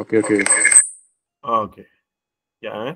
Okay, okay. Okay. क्या है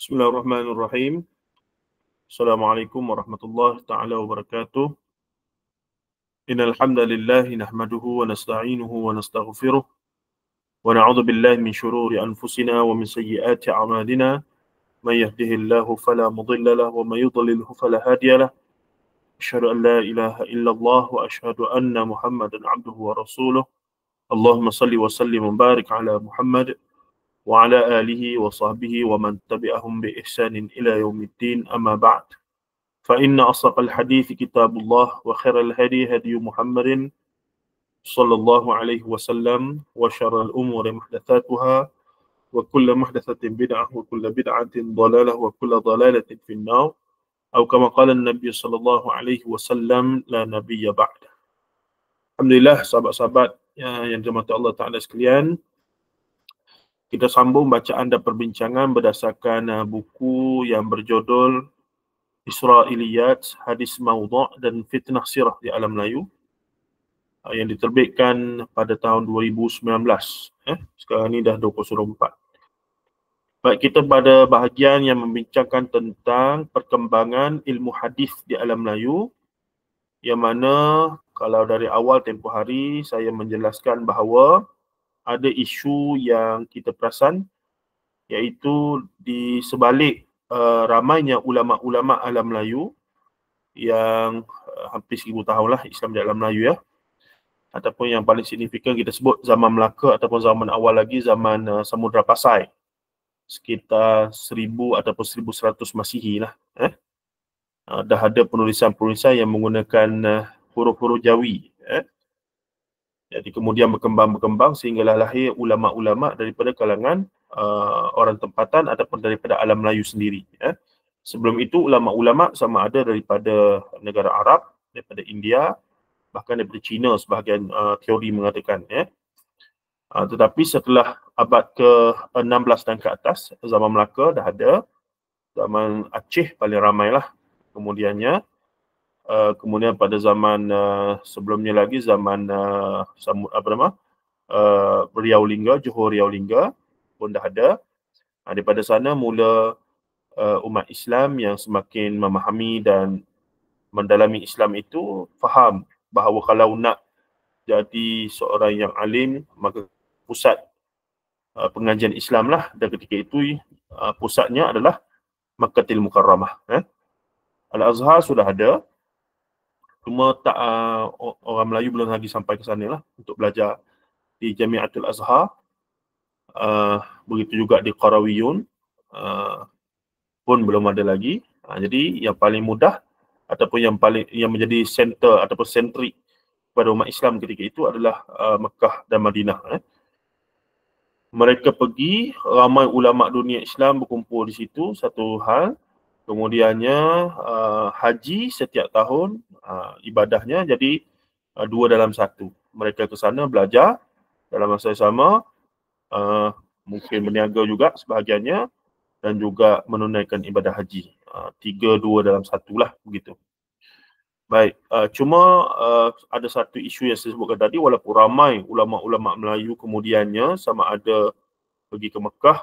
بسم الله الرحمن الرحيم السلام عليكم ورحمة الله تعالى وبركاته إن الحمد لله نحمده ونستعينه ونستغفره ونعوذ بالله من شرور أنفسنا ومن سيئات أعمالنا من يهده الله فلا مضل له ومن يضلله فلا هادي له أشهد أن لا إله إلا الله وأشهد أن محمدا عبده ورسوله اللهم صل وسلم وبارك على محمد وعلى آله وصحبه ومن تبعهم بإحسان إلى يوم الدين أما بعد فإن أصدق الحديث كتاب الله وخير الهدي هدي محمد صلى الله عليه وسلم وشر الأمور محدثاتها وكل محدثة بدعة وكل بدعة ضلالة وكل ضلالة في النار أو كما قال النبي صلى الله عليه وسلم لا نبي بعد الحمد لله sahabat-sahabat يا جماعة الله تعالى سكليان Kita sambung bacaan dan perbincangan berdasarkan uh, buku yang berjudul Israiliyat, Hadis Maudha' dan Fitnah Sirah di Alam Melayu uh, yang diterbitkan pada tahun 2019. Eh, sekarang ini dah 2024. Baik, kita pada bahagian yang membincangkan tentang perkembangan ilmu hadis di Alam Melayu yang mana kalau dari awal tempoh hari saya menjelaskan bahawa ada isu yang kita perasan iaitu di sebalik uh, ramainya ulama-ulama alam Melayu yang uh, hampir seribu tahun lah Islam di alam Melayu ya ataupun yang paling signifikan kita sebut zaman Melaka ataupun zaman awal lagi zaman uh, Samudra Pasai sekitar seribu ataupun seribu seratus Masihi lah eh uh, dah ada penulisan-penulisan yang menggunakan uh, huruf-huruf Jawi eh jadi kemudian berkembang-berkembang sehinggalah lahir ulama-ulama daripada kalangan uh, orang tempatan ataupun daripada alam Melayu sendiri. Ya. Sebelum itu ulama-ulama sama ada daripada negara Arab, daripada India, bahkan daripada China sebahagian uh, teori mengatakan. Ya. Uh, tetapi setelah abad ke-16 dan ke atas, zaman Melaka dah ada, zaman Aceh paling ramailah kemudiannya. Eh, kemudian pada zaman uh, sebelumnya lagi zaman uh, Samu, apa nama uh, Riau Lingga, Johor Riau Lingga pun dah ada. Uh, daripada sana mula uh, umat Islam yang semakin memahami dan mendalami Islam itu faham bahawa kalau nak jadi seorang yang alim maka pusat uh, pengajian Islam lah dan ketika itu uh, pusatnya adalah Makkatil Mukarramah. Eh? Al-Azhar sudah ada, cuma tak uh, orang Melayu belum lagi sampai ke sana lah untuk belajar di Jamiatul Azhar. Uh, begitu juga di Qarawiyun uh, pun belum ada lagi. Uh, jadi yang paling mudah ataupun yang paling yang menjadi center ataupun sentri kepada umat Islam ketika itu adalah uh, Mekah dan Madinah. Eh. Mereka pergi, ramai ulama dunia Islam berkumpul di situ, satu hal. Kemudiannya uh, haji setiap tahun uh, ibadahnya jadi uh, dua dalam satu. Mereka ke sana belajar dalam masa yang sama uh, mungkin berniaga juga sebahagiannya dan juga menunaikan ibadah haji. Uh, tiga, dua dalam satu lah begitu. Baik, uh, cuma uh, ada satu isu yang saya sebutkan tadi walaupun ramai ulama-ulama Melayu kemudiannya sama ada pergi ke Mekah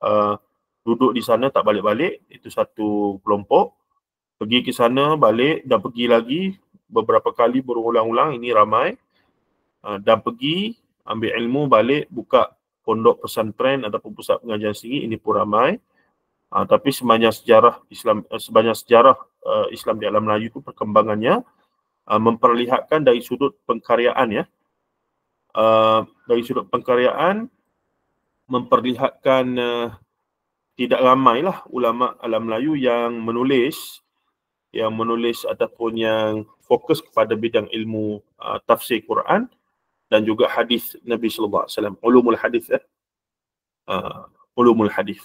uh, duduk di sana tak balik-balik itu satu kelompok pergi ke sana balik dan pergi lagi beberapa kali berulang-ulang ini ramai ah, dan pergi ambil ilmu balik buka pondok pesantren ataupun pusat pengajian sendiri ini pun ramai ah, tapi sebanyak sejarah Islam eh, sebanyak sejarah eh, Islam di alam Melayu itu perkembangannya ah, memperlihatkan dari sudut pengkaryaan ya dari sudut pengkaryaan memperlihatkan uh, tidak ramailah ulama alam Melayu yang menulis yang menulis ataupun yang fokus kepada bidang ilmu uh, tafsir Quran dan juga hadis Nabi sallallahu alaihi wasallam ulumul hadis eh uh, ulumul hadis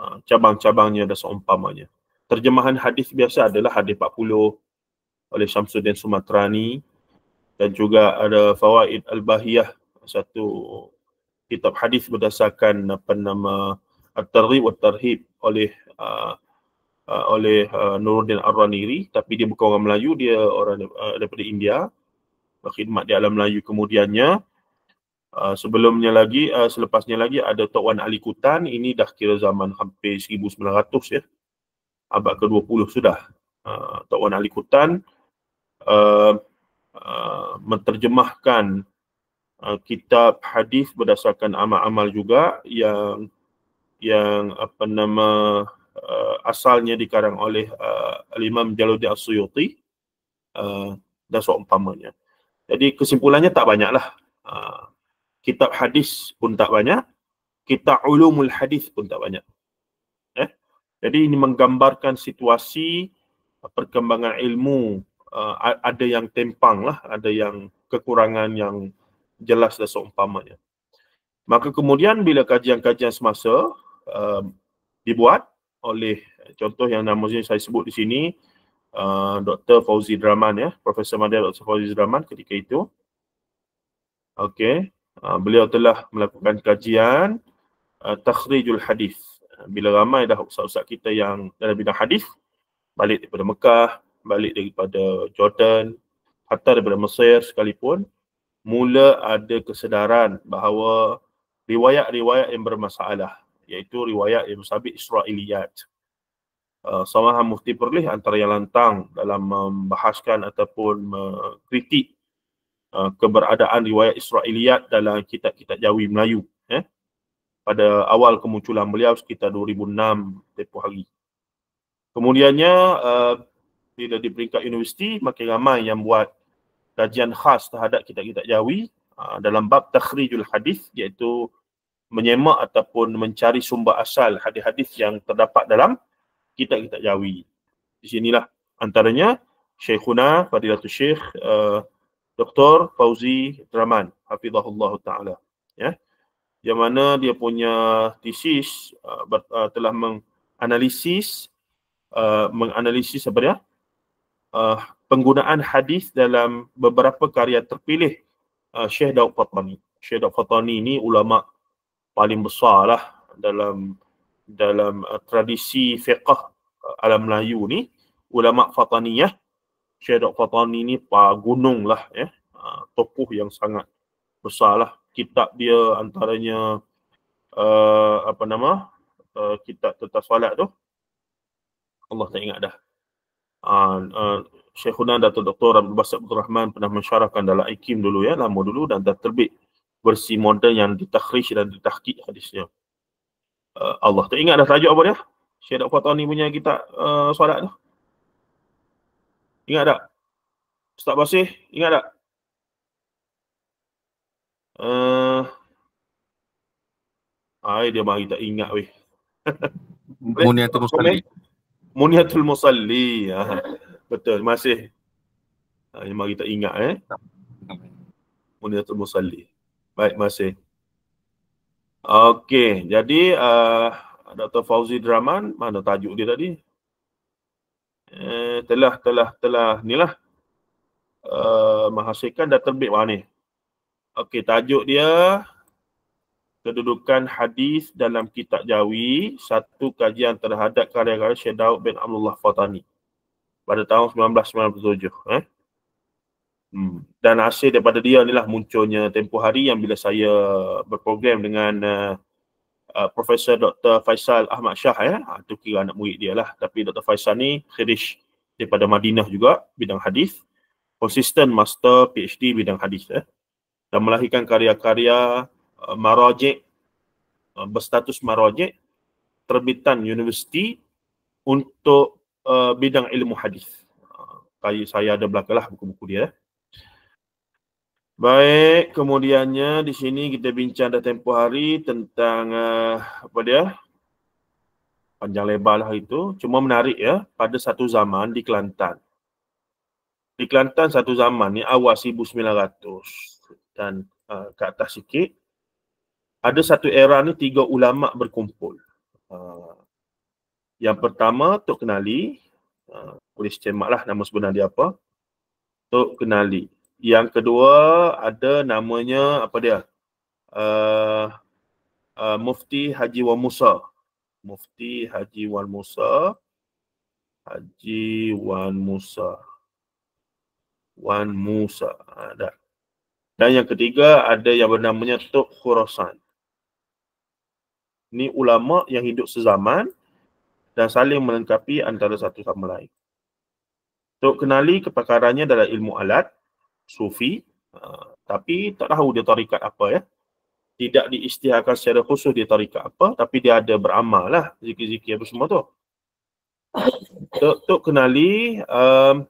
uh, cabang-cabangnya ada seumpamanya terjemahan hadis biasa adalah hadis 40 oleh Syamsuddin Sumatrani dan juga ada Fawaid Al-Bahiyah satu kitab hadis berdasarkan apa nama uh, at-targhib wa tarhib oleh uh, uh, oleh uh, Nuruddin Ar-Raniri tapi dia bukan orang Melayu dia orang uh, daripada India berkhidmat di alam Melayu kemudiannya uh, sebelumnya lagi uh, selepasnya lagi ada Tok Wan Ali Kutan ini dah kira zaman hampir 1900 ya abad ke-20 sudah uh, Tok Wan Ali Kutan uh, uh, menterjemahkan uh, kitab hadis berdasarkan amal-amal juga yang yang apa nama uh, asalnya dikarang oleh uh, al-Imam Jaluddin As-Suyuti uh, dan seumpamanya. Jadi kesimpulannya tak banyaklah. Uh, kitab hadis pun tak banyak, kitab ulumul hadis pun tak banyak. Eh? Jadi ini menggambarkan situasi uh, perkembangan ilmu uh, ada yang tempang lah, ada yang kekurangan yang jelas dan seumpamanya. Maka kemudian bila kajian-kajian semasa, um, dibuat oleh contoh yang namanya saya sebut di sini uh, Dr. Fauzi Draman ya Profesor Madya Dr. Fauzi Draman ketika itu okey uh, beliau telah melakukan kajian uh, takhrijul hadis bila ramai dah usah-usah kita yang dalam bidang hadis balik daripada Mekah balik daripada Jordan hatta daripada Mesir sekalipun mula ada kesedaran bahawa riwayat-riwayat yang bermasalah iaitu riwayat Ibn Sabit Israeliyat. Uh, Samahan Mufti Perlih antara yang lantang dalam membahaskan ataupun mengkritik uh, keberadaan riwayat Israeliyat dalam kitab-kitab Jawi Melayu. Eh? Pada awal kemunculan beliau sekitar 2006 tempoh hari. Kemudiannya, uh, bila uh, di peringkat universiti, makin ramai yang buat kajian khas terhadap kitab-kitab Jawi uh, dalam bab takhrijul hadis iaitu menyemak ataupun mencari sumber asal hadis-hadis yang terdapat dalam kitab-kitab Jawi. Di sinilah antaranya Syekhuna Fadilatul Syekh uh, eh, Dr. Fauzi Draman Hafizahullah Ta'ala. Ya. Yang mana dia punya thesis uh, ber, uh, telah menganalisis uh, menganalisis sebenarnya uh, penggunaan hadis dalam beberapa karya terpilih uh, Syekh Daud Fatani. Syekh Daud Fatani ni ulama' paling besar lah dalam dalam uh, tradisi fiqah uh, alam Melayu ni ulama Fataniyah Syekh Dr. Fatani ni pak gunung lah ya eh, uh, tokoh yang sangat besar lah kitab dia antaranya uh, apa nama uh, kitab tentang solat tu Allah tak ingat dah uh, uh, Syekhuna Datuk Dr. Abdul Basit Abdul Rahman pernah mensyarahkan dalam IKIM dulu ya, lama dulu dan dah terbit versi moden yang ditakhrij dan ditahqiq hadisnya. Uh, Allah. Tak ingat dah tajuk apa dia? Syed Dr. Fatah ni punya kita uh, solat tu. Ingat tak? Ustaz Basih, ingat tak? Uh, ay, dia bagi tak ingat weh. Muniatul Musalli. Muniatul Musalli. Ha. Betul, masih. Ay, ha, dia bagi tak ingat eh. Muniatul Musalli. Baik, terima kasih. Okey, jadi uh, Dr. Fauzi Draman, mana tajuk dia tadi? Eh, telah, telah, telah, ni lah. Uh, menghasilkan dah terbit mana ni? Okey, tajuk dia kedudukan hadis dalam kitab Jawi satu kajian terhadap karya-karya Syed Daud bin Abdullah Fatani pada tahun 1997 eh Hmm. Dan hasil daripada dia ni lah munculnya tempoh hari yang bila saya berprogram dengan uh, uh, Profesor Dr. Faisal Ahmad Shah ya. Ha, tu kira anak murid dia lah. Tapi Dr. Faisal ni khirish daripada Madinah juga bidang hadis. Consistent Master PhD bidang hadis ya. Dan melahirkan karya-karya uh, marajik uh, berstatus marajik terbitan universiti untuk uh, bidang ilmu hadis. Uh, saya ada belakanglah buku-buku dia. Ya. Baik, kemudiannya di sini kita bincang dah tempoh hari tentang uh, apa dia? Panjang lebar lah itu. Cuma menarik ya, pada satu zaman di Kelantan. Di Kelantan satu zaman ni awal 1900 dan uh, ke atas sikit. Ada satu era ni tiga ulama' berkumpul. Uh, yang pertama, Tok Kenali. Uh, boleh cemak lah nama sebenar dia apa. Tok Kenali. Yang kedua ada namanya apa dia? Uh, uh, Mufti Haji Wan Musa. Mufti Haji Wan Musa. Haji Wan Musa. Wan Musa. Ada. Ha, dan yang ketiga ada yang bernamanya Tok Khurasan. Ini ulama yang hidup sezaman dan saling melengkapi antara satu sama lain. Untuk kenali kepakarannya dalam ilmu alat, sufi uh, tapi tak tahu dia tarikat apa ya tidak diistiharkan secara khusus dia tarikat apa tapi dia ada beramal lah zikir-zikir apa semua tu untuk, untuk kenali um,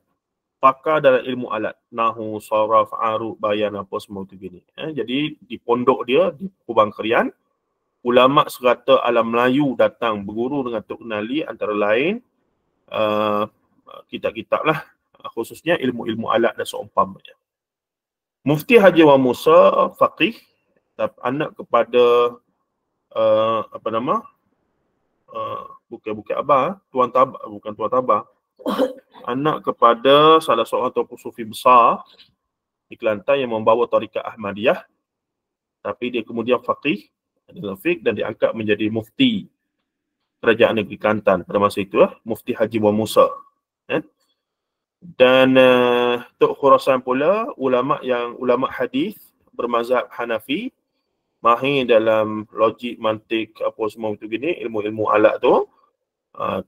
pakar dalam ilmu alat nahu, saraf, aru, bayan apa semua tu gini eh, jadi di pondok dia di Kubang Kerian ulama serata alam Melayu datang berguru dengan Tok kenali, antara lain uh, kita kitab lah khususnya ilmu-ilmu alat dan seumpamanya. Mufti Haji Wan Musa faqih anak kepada uh, apa nama? Uh, bukan bukan abah, eh. tuan tabah bukan tuan tabah. Anak kepada salah seorang tokoh sufi besar di Kelantan yang membawa tarikat Ahmadiyah tapi dia kemudian faqih dalam fiqh dan diangkat menjadi mufti kerajaan negeri Kelantan pada masa itu ya, Mufti Haji Wan Musa. Eh? dan uh, Tok Khurasan pula ulama yang ulama hadis bermazhab Hanafi mahir dalam logik mantik apa semua itu gini ilmu-ilmu alat tu uh,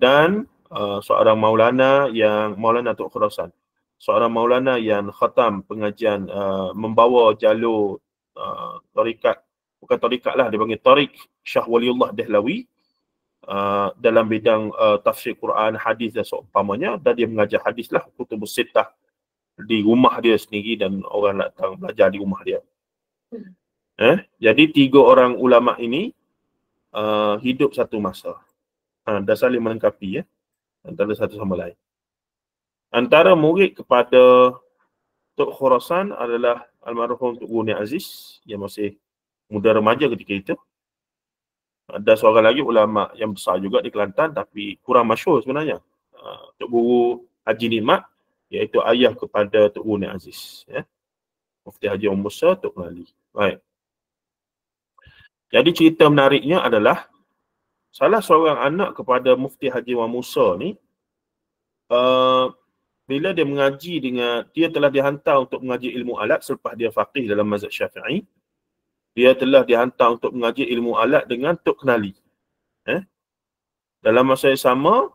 dan, uh, seorang maulana yang maulana Tok Khurasan seorang maulana yang khatam pengajian uh, membawa jalur uh, tarikat bukan tarikat lah dia panggil tarik Syah Waliullah Dahlawi uh, dalam bidang uh, tafsir Quran, hadis dan seumpamanya dan dia mengajar hadis lah kutubus sitah di rumah dia sendiri dan orang nak datang belajar di rumah dia. Hmm. Eh, jadi tiga orang ulama ini uh, hidup satu masa. Ha, dan saling melengkapi ya antara satu sama lain. Antara murid kepada Tok Khurasan adalah almarhum Tok Guni Aziz yang masih muda remaja ketika itu ada seorang lagi ulama yang besar juga di Kelantan tapi kurang masyhur sebenarnya. Uh, Tok Guru Haji Nimat iaitu ayah kepada Tok Guru Nek Aziz. Ya. Mufti Haji Om Musa, Tok Melali. Baik. Jadi cerita menariknya adalah salah seorang anak kepada Mufti Haji Wan Musa ni uh, bila dia mengaji dengan dia telah dihantar untuk mengaji ilmu alat selepas dia faqih dalam mazhab Syafi'i dia telah dihantar untuk mengaji ilmu alat dengan Tok Kenali. Eh? Dalam masa yang sama,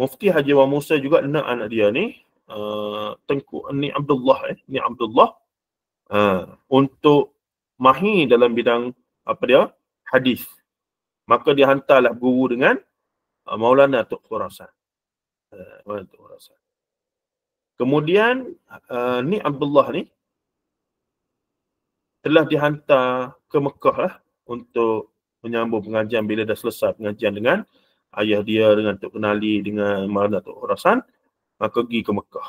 Mufti Haji Wan Musa juga dengan anak dia ni, uh, Tengku Ni Abdullah, eh? Ni Abdullah, uh, untuk mahi dalam bidang apa dia hadis. Maka dia dihantarlah guru dengan uh, Maulana Tok Khurasan. Uh, Maulana Tok Khurasan. Kemudian uh, Ni Abdullah ni, uh, telah dihantar ke Mekah lah untuk menyambung pengajian bila dah selesai pengajian dengan ayah dia dengan Tok Kenali dengan Marna Tok Orasan maka pergi ke Mekah.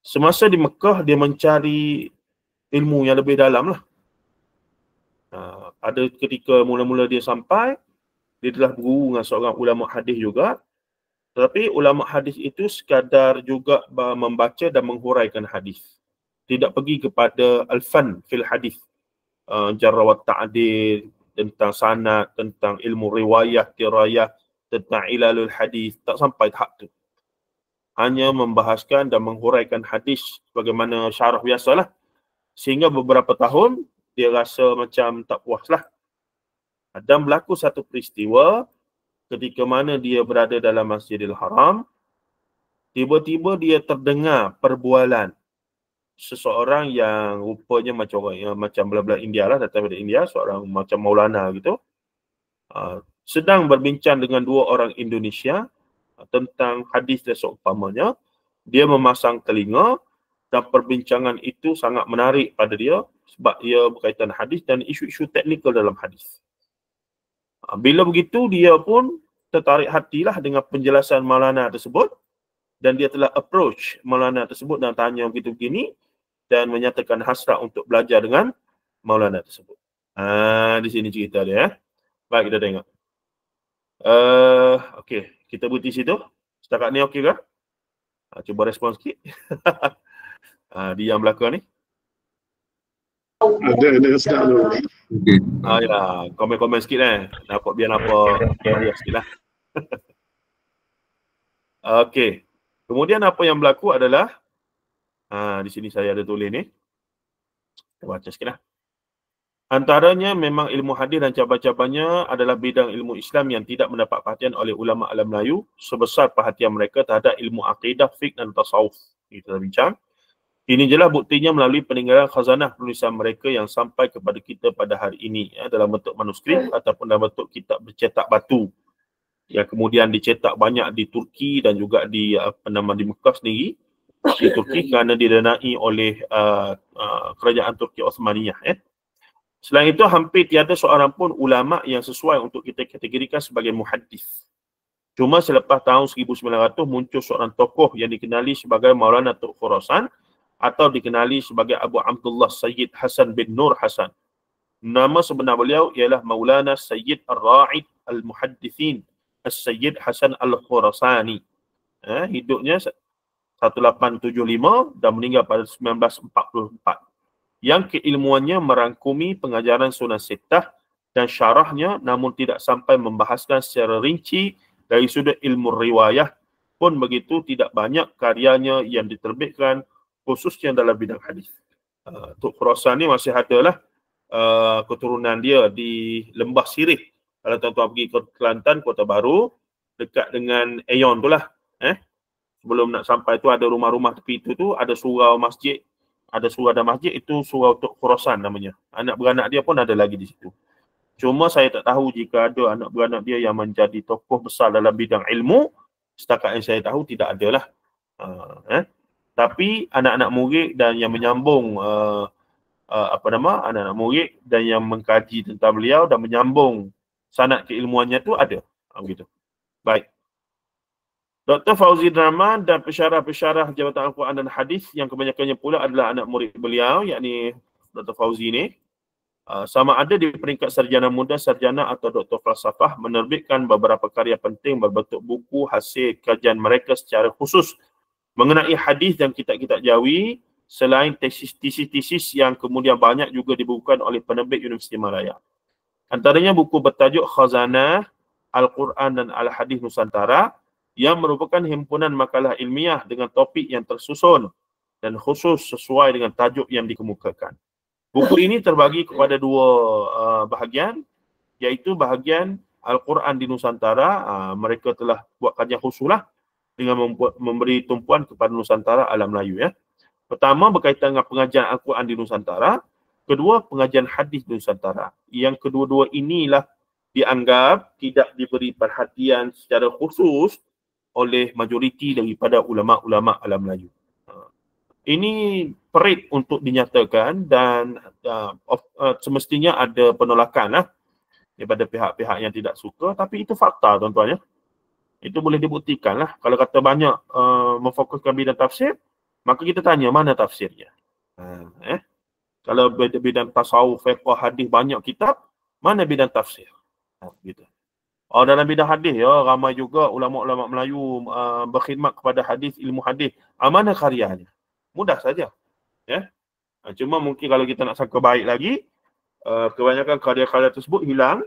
Semasa di Mekah dia mencari ilmu yang lebih dalam lah. pada ha, ketika mula-mula dia sampai dia telah berguru dengan seorang ulama hadis juga tetapi ulama hadis itu sekadar juga membaca dan menghuraikan hadis tidak pergi kepada al-fan fil hadis uh, ah, jarra ta'dil tentang sanad tentang ilmu riwayat dirayah tentang ilalul hadis tak sampai tahap tu hanya membahaskan dan menghuraikan hadis bagaimana syarah biasalah sehingga beberapa tahun dia rasa macam tak puaslah dan berlaku satu peristiwa ketika mana dia berada dalam Masjidil Haram tiba-tiba dia terdengar perbualan seseorang yang rupanya macam orang yang macam belah-belah India lah datang dari India seorang macam Maulana gitu uh, sedang berbincang dengan dua orang Indonesia uh, tentang hadis dan seumpamanya dia memasang telinga dan perbincangan itu sangat menarik pada dia sebab ia berkaitan hadis dan isu-isu teknikal dalam hadis uh, bila begitu dia pun tertarik hatilah dengan penjelasan Maulana tersebut dan dia telah approach Maulana tersebut dan tanya begitu begini dan menyatakan hasrat untuk belajar dengan Maulana tersebut. Ha, di sini cerita dia. Eh. Baik, kita tengok. Uh, eh, okay, kita buat di situ. Setakat ni okey ke? Ha, cuba respon sikit. ha, ah, dia yang belakang ni. Ada, ada sedap tu. Okay. Ah, ya, komen-komen sikit eh. Nampak biar apa. Ya, sikit lah. Okay. Kemudian apa yang berlaku adalah Ha, di sini saya ada tulis ni. Kita baca sikit lah. Antaranya memang ilmu hadis dan cabar-cabarnya adalah bidang ilmu Islam yang tidak mendapat perhatian oleh ulama alam Melayu sebesar perhatian mereka terhadap ilmu akidah, fiqh dan tasawuf. Kita dah bincang. Ini jelah buktinya melalui peninggalan khazanah penulisan mereka yang sampai kepada kita pada hari ini ya, dalam bentuk manuskrip ataupun dalam bentuk kitab bercetak batu yang kemudian dicetak banyak di Turki dan juga di apa nama di Mekah sendiri di Turki kerana didanai oleh uh, uh, kerajaan Turki Osmaniyah eh. Selain itu hampir tiada seorang pun ulama yang sesuai untuk kita kategorikan sebagai muhaddis. Cuma selepas tahun 1900 muncul seorang tokoh yang dikenali sebagai Maulana Tok Khurasan atau dikenali sebagai Abu Abdullah Sayyid Hasan bin Nur Hasan. Nama sebenar beliau ialah Maulana Sayyid Ra'id Al-Muhaddithin al sayyid Hasan Al-Khurasani. Eh, hidupnya 1875 dan meninggal pada 1944. Yang keilmuannya merangkumi pengajaran sunnah sitah dan syarahnya namun tidak sampai membahaskan secara rinci dari sudut ilmu riwayah pun begitu tidak banyak karyanya yang diterbitkan khususnya dalam bidang hadis. Tuk uh, Tok ni masih ada lah uh, keturunan dia di Lembah Sirih. Kalau tuan-tuan pergi ke Kelantan, Kota Baru, dekat dengan Aeon tu lah sebelum nak sampai tu ada rumah-rumah tepi tu tu ada surau masjid ada surau dan masjid itu surau untuk Khurasan namanya anak beranak dia pun ada lagi di situ cuma saya tak tahu jika ada anak beranak dia yang menjadi tokoh besar dalam bidang ilmu setakat yang saya tahu tidak ada lah uh, eh tapi anak-anak murid dan yang menyambung uh, uh, apa nama anak-anak murid dan yang mengkaji tentang beliau dan menyambung sanad keilmuannya tu ada ah, begitu baik Dr. Fauzi Draman dan pesyarah-pesyarah Jabatan Al-Quran dan Hadis yang kebanyakannya pula adalah anak murid beliau, yakni Dr. Fauzi ini, uh, sama ada di peringkat sarjana muda, sarjana atau doktor falsafah menerbitkan beberapa karya penting berbentuk buku hasil kajian mereka secara khusus mengenai hadis dan kitab-kitab jawi selain tesis-tesis yang kemudian banyak juga dibukukan oleh penerbit Universiti Malaya. Antaranya buku bertajuk Khazanah, Al-Quran dan Al-Hadis Nusantara yang merupakan himpunan makalah ilmiah dengan topik yang tersusun dan khusus sesuai dengan tajuk yang dikemukakan. Buku ini terbagi kepada dua uh, bahagian iaitu bahagian Al-Quran di Nusantara, uh, mereka telah buat kajian khusus lah dengan memberi tumpuan kepada Nusantara alam Melayu ya. Pertama berkaitan dengan pengajian Al-Quran di Nusantara, kedua pengajian hadis di Nusantara. Yang kedua-dua inilah dianggap tidak diberi perhatian secara khusus oleh majoriti daripada ulama-ulama alam Melayu. Ha. Ini perit untuk dinyatakan dan uh, of, uh, semestinya ada penolakan lah daripada pihak-pihak yang tidak suka tapi itu fakta tuan-tuan ya. Itu boleh dibuktikan lah. Kalau kata banyak uh, memfokuskan bidang tafsir, maka kita tanya mana tafsirnya. Hmm. Eh? Kalau bidang tasawuf, fiqh, hadis banyak kitab, mana bidang tafsir? Ha, gitu. Oh dalam bidang hadis ya ramai juga ulama-ulama Melayu uh, berkhidmat kepada hadis ilmu hadis. Amanah uh, karyanya. Mudah saja. Ya. Yeah? Uh, cuma mungkin kalau kita nak sangka baik lagi uh, kebanyakan karya-karya tersebut hilang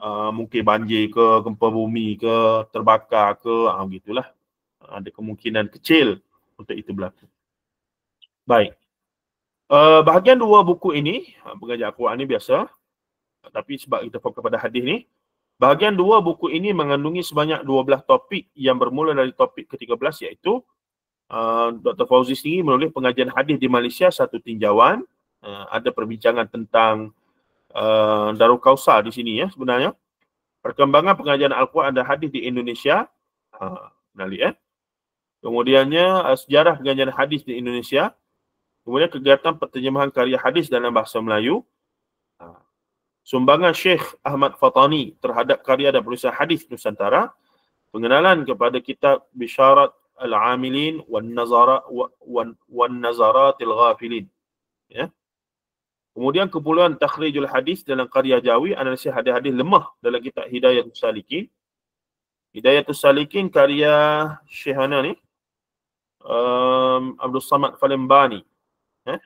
uh, mungkin banjir ke gempa bumi ke terbakar ke ah uh, gitulah. Uh, ada kemungkinan kecil untuk itu berlaku. Baik. Uh, bahagian dua buku ini, uh, Pengajar Al-Quran ini biasa. tapi sebab kita fokus pada hadis ni, Bahagian dua buku ini mengandungi sebanyak 12 topik yang bermula dari topik ke-13 iaitu uh, Dr. Fauzi sendiri menulis pengajian hadis di Malaysia satu tinjauan. Uh, ada perbincangan tentang uh, Darul Kausa di sini ya sebenarnya. Perkembangan pengajian Al-Quran dan hadis di Indonesia. Uh, menali, eh. Kemudiannya uh, sejarah pengajian hadis di Indonesia. Kemudian kegiatan penterjemahan karya hadis dalam bahasa Melayu. Uh, Sumbangan Syekh Ahmad Fatani terhadap karya dan penulisan hadis Nusantara, pengenalan kepada kitab Bisharat Al-Amilin wan nazarat wan wan Ghafilin. Ya. Kemudian kepuluhan takhrijul hadis dalam karya Jawi analisis hadis-hadis lemah dalam kitab Hidayat Salikin. Hidayat Salikin karya Syekh Ana ni um, Abdul Samad Falimbani. Eh? Ya.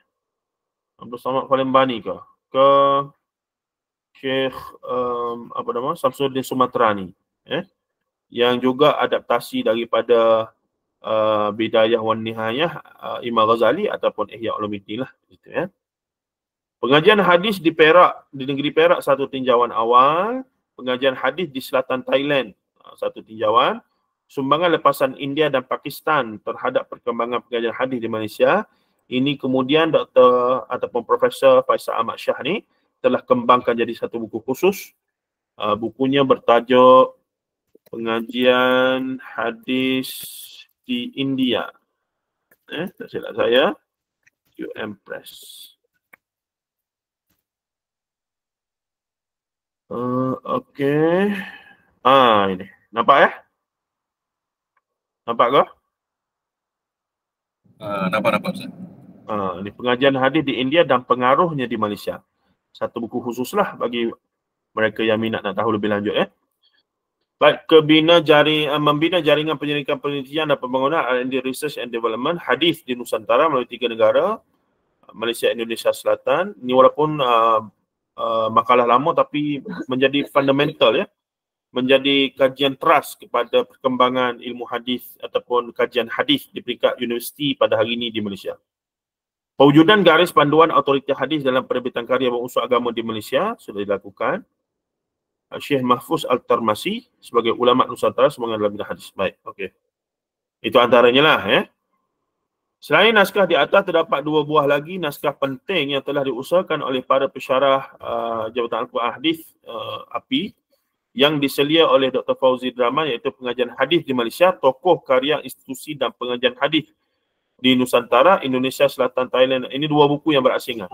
Abdul Samad Falimbani ke? Ke Syekh um, apa nama Samsudin Sumatera ni eh yang juga adaptasi daripada uh, Bidayah wan Nihayah uh, Imam Ghazali ataupun Ihya Ulumuddin lah gitu ya. Pengajian hadis di Perak di negeri Perak satu tinjauan awal, pengajian hadis di selatan Thailand uh, satu tinjauan, sumbangan lepasan India dan Pakistan terhadap perkembangan pengajian hadis di Malaysia. Ini kemudian Dr ataupun Profesor Faisal Ahmad Shah ni telah kembangkan jadi satu buku khusus. Uh, bukunya bertajuk Pengajian Hadis di India. Eh, tak silap saya. UM Press. Uh, ah, okay. Ah, ini. Nampak ya? Nampak ke? Uh, nampak, nampak. Uh, ini pengajian hadis di India dan pengaruhnya di Malaysia satu buku khusus lah bagi mereka yang minat nak tahu lebih lanjut eh. Baik, kebina jaring, uh, eh, membina jaringan penyelidikan penelitian dan pembangunan R&D Research and Development hadis di Nusantara melalui tiga negara Malaysia, Indonesia Selatan. Ini walaupun uh, uh, makalah lama tapi menjadi fundamental ya. Menjadi kajian trust kepada perkembangan ilmu hadis ataupun kajian hadis di peringkat universiti pada hari ini di Malaysia. Pewujudan garis panduan otoriti hadis dalam penerbitan karya bangsa agama di Malaysia sudah dilakukan. Ah, Syekh Mahfuz Al-Tarmasi sebagai ulama Nusantara semangat dalam bidang hadis. Baik, okey. Itu antaranya lah, ya. Selain naskah di atas, terdapat dua buah lagi naskah penting yang telah diusahakan oleh para pesyarah uh, Jabatan Al-Quran Hadis uh, API yang diselia oleh Dr. Fauzi Draman iaitu pengajian hadis di Malaysia, tokoh karya institusi dan pengajian hadis di Nusantara, Indonesia Selatan, Thailand. Ini dua buku yang berasingan.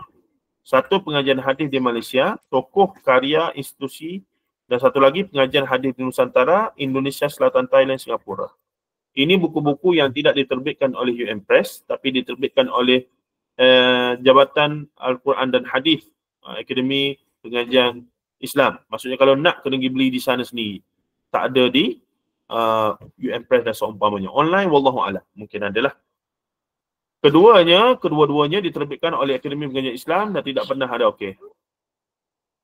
Satu pengajian hadis di Malaysia, tokoh, karya, institusi dan satu lagi pengajian hadis di Nusantara, Indonesia Selatan, Thailand, Singapura. Ini buku-buku yang tidak diterbitkan oleh UN Press tapi diterbitkan oleh eh, Jabatan Al-Quran dan Hadis eh, Akademi Pengajian Islam. Maksudnya kalau nak kena pergi beli di sana sendiri. Tak ada di uh, eh, UN Press dan seumpamanya. Online, wallahu a'lam. Mungkin adalah. lah. Keduanya, kedua-duanya diterbitkan oleh Akademi Pengajian Islam dan tidak pernah ada okey.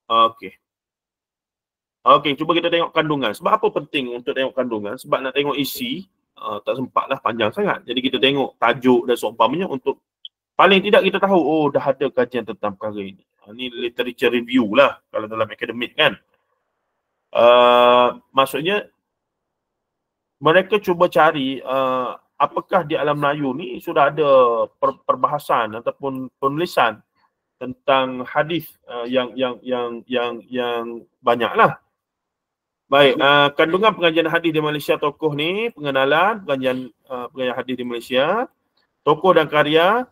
Okey. Okey, cuba kita tengok kandungan. Sebab apa penting untuk tengok kandungan? Sebab nak tengok isi, uh, tak sempatlah panjang sangat. Jadi kita tengok tajuk dan seumpamanya untuk paling tidak kita tahu, oh dah ada kajian tentang perkara ini. Ini uh, literature review lah kalau dalam akademik kan. Uh, maksudnya, mereka cuba cari uh, apakah di alam Melayu ni sudah ada per, perbahasan ataupun penulisan tentang hadis uh, yang yang yang yang yang banyaklah. Baik, uh, kandungan pengajian hadis di Malaysia tokoh ni, pengenalan pengajian uh, pengajian hadis di Malaysia, tokoh dan karya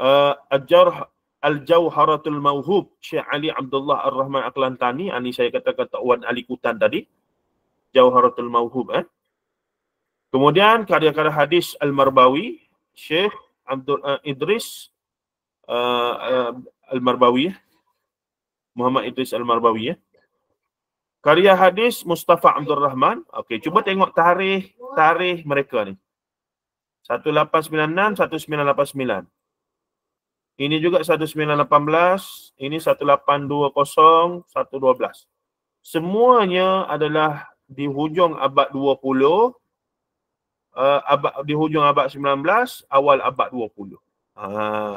uh, Al-Jarh Al-Jawharatul Mauhub Syekh Ali Abdullah Ar-Rahman Aklantani, ini saya katakan Tuan Ali Kutan tadi. jauharatul Mauhub eh. Kemudian karya-karya hadis Al-Marbawi, Syekh Abdul uh, Idris uh, uh, Al-Marbawi, ya. Muhammad Idris Al-Marbawi. Ya. Karya hadis Mustafa Abdul Rahman. Okey, cuba tengok tarikh tarikh mereka ni. 1896 1989. Ini juga 1918, ini 1820 112. Semuanya adalah di hujung abad uh, abad di hujung abad 19 awal abad 20. Uh, ha.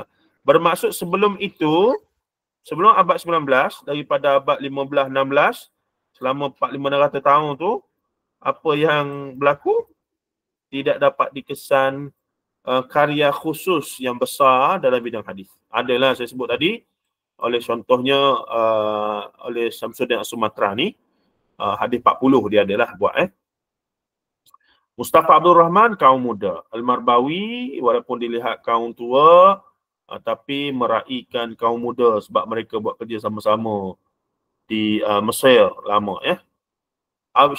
bermaksud sebelum itu sebelum abad 19 daripada abad 15 16 selama 4500 tahun tu apa yang berlaku tidak dapat dikesan uh, karya khusus yang besar dalam bidang hadis. Adalah saya sebut tadi oleh contohnya uh, oleh Samsudin Sumatera ni uh, hadis 40 dia adalah buat eh Mustafa Abdul Rahman kaum muda. Al-Marbawi walaupun dilihat kaum tua uh, tapi meraihkan kaum muda sebab mereka buat kerja sama-sama di uh, Mesir lama ya. Eh.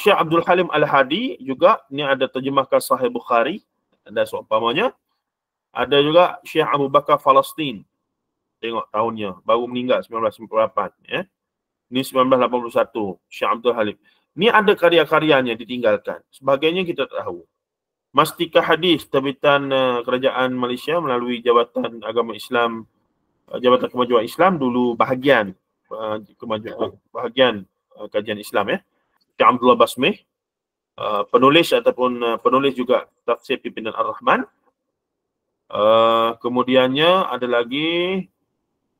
Syekh Abdul Halim Al-Hadi juga ni ada terjemahkan Sahih Bukhari dan seumpamanya. Ada juga Syekh Abu Bakar Palestin. Tengok tahunnya baru meninggal 1998 Eh. Ya. Ni 1981 Syekh Abdul Halim. Ni ada karya-karya yang ditinggalkan. Sebagainya kita tahu. Mastika hadis terbitan eh, kerajaan Malaysia melalui Jabatan Agama Islam eh, Jabatan Kemajuan Islam dulu bahagian eh, kemajuan bahagian kajian Islam ya. Syekh Abdullah Basmi penulis ataupun penulis juga tafsir pimpinan Ar-Rahman. kemudiannya ada lagi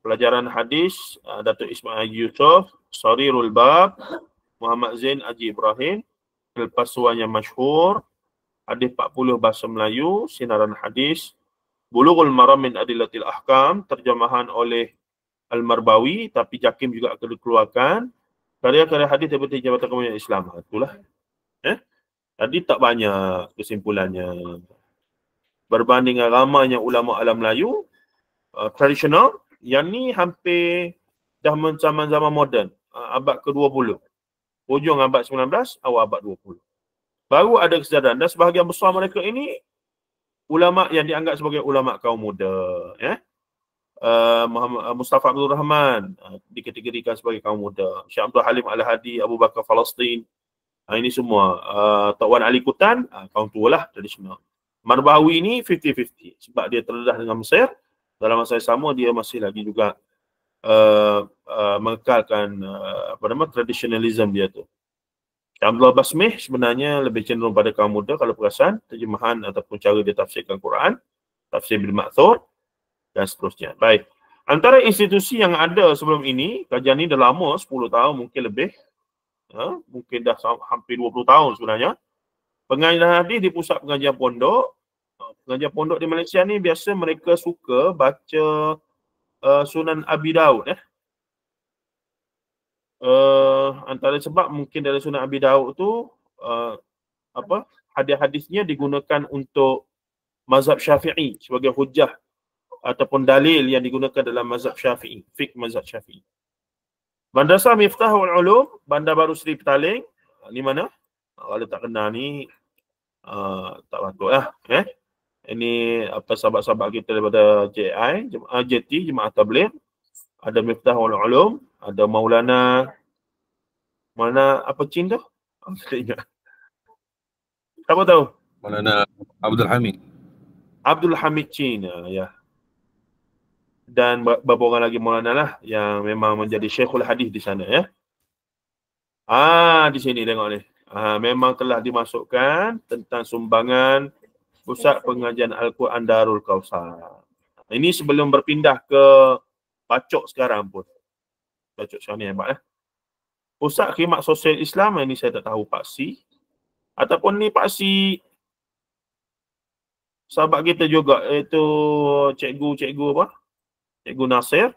pelajaran hadis Datuk Ismail Yusof Sarirul Bab Muhammad Zain Haji Ibrahim Selepas suan yang masyhur Hadis 40 Bahasa Melayu Sinaran Hadis Bulughul Maram min Adilatil Ahkam Terjemahan oleh Al-Marbawi Tapi Jakim juga akan dikeluarkan Karya-karya hadis daripada Jabatan Kemudian Islam ha, Itulah eh? Tadi tak banyak kesimpulannya Berbanding dengan ramanya ulama alam Melayu uh, Tradisional Yang ni hampir Dah mencaman zaman moden uh, Abad ke-20 uh, hujung abad 19, awal abad 20. Baru ada kesedaran dan sebahagian besar mereka ini ulama yang dianggap sebagai ulama kaum muda, ya. Eh? Uh, Mustafa Abdul Rahman uh, eh, diketegerikan sebagai kaum muda. Syekh Abdul Halim Al-Hadi, Abu Bakar Palestin. Uh, eh, ini semua uh, Tok Ali Kutan, uh, kaum tua lah tadi semua. Marbawi ini 50-50 sebab dia terdedah dengan Mesir. Dalam masa yang sama dia masih lagi juga uh, uh, mengekalkan uh, apa nama traditionalism dia tu. Abdullah Basmih sebenarnya lebih cenderung pada kaum muda kalau perasan terjemahan ataupun cara dia tafsirkan Quran, tafsir bin Ma'thur dan seterusnya. Baik. Antara institusi yang ada sebelum ini, kajian ini dah lama, 10 tahun mungkin lebih. Ya, mungkin dah hampir 20 tahun sebenarnya. Pengajian hadis di pusat pengajian pondok. Ha, pengajian pondok di Malaysia ni biasa mereka suka baca uh, Sunan Abi Daud eh. Uh, antara sebab mungkin dalam Sunan Abi Daud tu uh, apa hadis-hadisnya digunakan untuk mazhab Syafi'i sebagai hujah ataupun dalil yang digunakan dalam mazhab Syafi'i, fiqh mazhab Syafi'i. Madrasah Miftahul Ulum, Bandar Baru Seri Petaling, uh, ni mana? Uh, kalau tak kenal ni, uh, tak bagus lah. Eh? ini apa sahabat-sahabat kita daripada JI, JT, ah, Jemaah Tabligh. Ada Miftah Wal Ulum, ada Maulana Maulana apa cin tu? Aku ah, tak ingat. Apa tahu? Maulana Abdul Hamid. Abdul Hamid Chin ah, ya. Dan beberapa orang lagi Maulana lah yang memang menjadi Syekhul Hadis di sana ya. Ah di sini tengok ni. Ah memang telah dimasukkan tentang sumbangan Pusat Pengajian Al-Quran Darul Kausar. Ini sebelum berpindah ke Pacok sekarang pun. Pacok sekarang ni hebat eh. Pusat Khidmat Sosial Islam, ini saya tak tahu paksi. Ataupun ni paksi sahabat kita juga iaitu cikgu-cikgu apa? Cikgu Nasir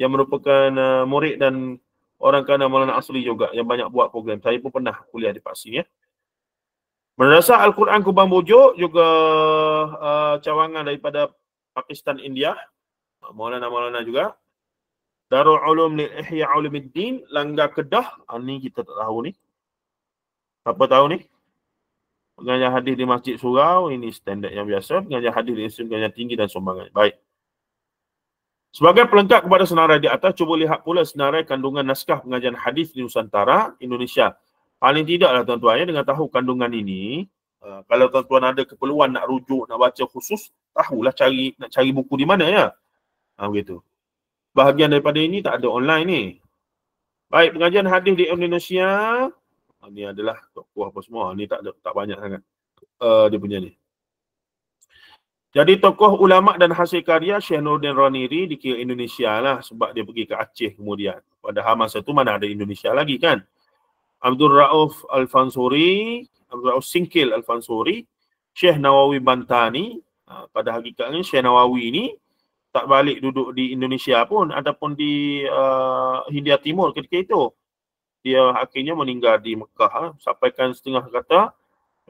yang merupakan uh, murid dan orang kanan Maulana Asli juga yang banyak buat program. Saya pun pernah kuliah di paksi ya. Merasah Al-Quran Kubang Bujuk juga uh, cawangan daripada Pakistan India. Uh, Maulana Maulana juga. Darul Ulum Lil Ihya Ulumuddin Langgar Kedah. Ah, ni kita tak tahu ni. apa tahu ni? Pengajar hadis di Masjid Surau. Ini standard yang biasa. Pengajar hadis di Islam yang tinggi dan sumbangan. Baik. Sebagai pelengkap kepada senarai di atas, cuba lihat pula senarai kandungan naskah pengajian hadis di Nusantara, Indonesia. Paling tidaklah tuan-tuan ya dengan tahu kandungan ini, uh, kalau tuan-tuan ada keperluan nak rujuk, nak baca khusus, tahulah cari nak cari buku di mana ya. Ha uh, begitu. Bahagian daripada ini tak ada online ni. Baik, pengajian hadis di Indonesia ini ha, adalah tokoh apa semua. Ini tak ada, tak banyak sangat uh, dia punya ni. Jadi tokoh ulama dan hasil karya Syekh Nurdin Raniri dikira Indonesia lah sebab dia pergi ke Aceh kemudian. Padahal masa tu mana ada Indonesia lagi kan. Abdul Rauf Al-Fansuri, Abdul Rauf Singkil Al-Fansuri, Syekh Nawawi Bantani, ha, pada hakikatnya Syekh Nawawi ini tak balik duduk di Indonesia pun ataupun di uh, Hindia Timur ketika itu. Dia akhirnya meninggal di Mekah. Ha. Sampaikan setengah kata,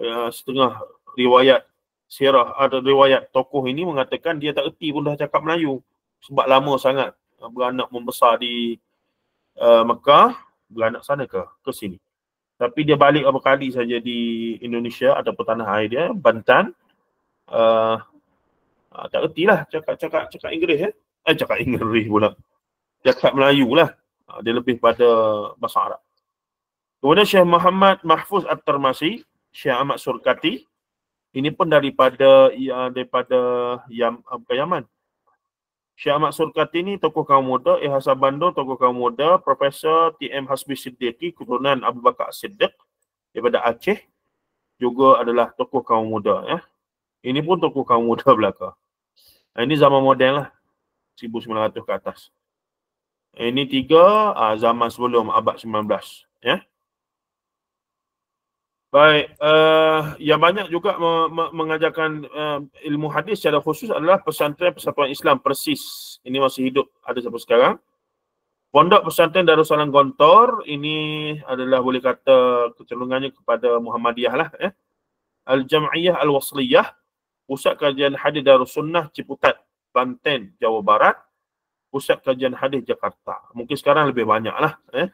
uh, setengah riwayat sirah ada riwayat tokoh ini mengatakan dia tak erti pun dah cakap Melayu sebab lama sangat uh, beranak membesar di uh, Mekah beranak sana ke ke sini tapi dia balik beberapa kali saja di Indonesia ataupun tanah air dia Bantan uh, uh, tak ertilah cakap-cakap cakap Inggeris ya eh? eh cakap Inggeris pula cakap Melayu lah uh, dia lebih pada bahasa Arab kemudian Syekh Muhammad Mahfuz At-Tirmizi Syekh Ahmad Surkati ini pun daripada ya, daripada Yam, bukan Syekh Ahmad Surkati ni tokoh kaum muda, Eh Hasan Bandar tokoh kaum muda, Profesor TM Hasbi Siddiqi keturunan Abu Bakar Siddiq daripada Aceh juga adalah tokoh kaum muda ya. Ini pun tokoh kaum muda belaka. Ini zaman moden lah. 1900 ke atas. Ini tiga ah, zaman sebelum abad 19 ya. Baik, uh, yang banyak juga me- me- mengajarkan uh, ilmu hadis secara khusus adalah pesantren Persatuan Islam Persis. Ini masih hidup ada sampai sekarang. Pondok Pesantren Darussalam Gontor ini adalah boleh kata kecenderungannya kepada Muhammadiyah lah eh. Al-Jam'iyah Al-Wasliyah, Pusat Kajian Hadis Darussunnah Ciputat, Banten, Jawa Barat. Pusat Kajian Hadis Jakarta. Mungkin sekarang lebih banyak lah eh.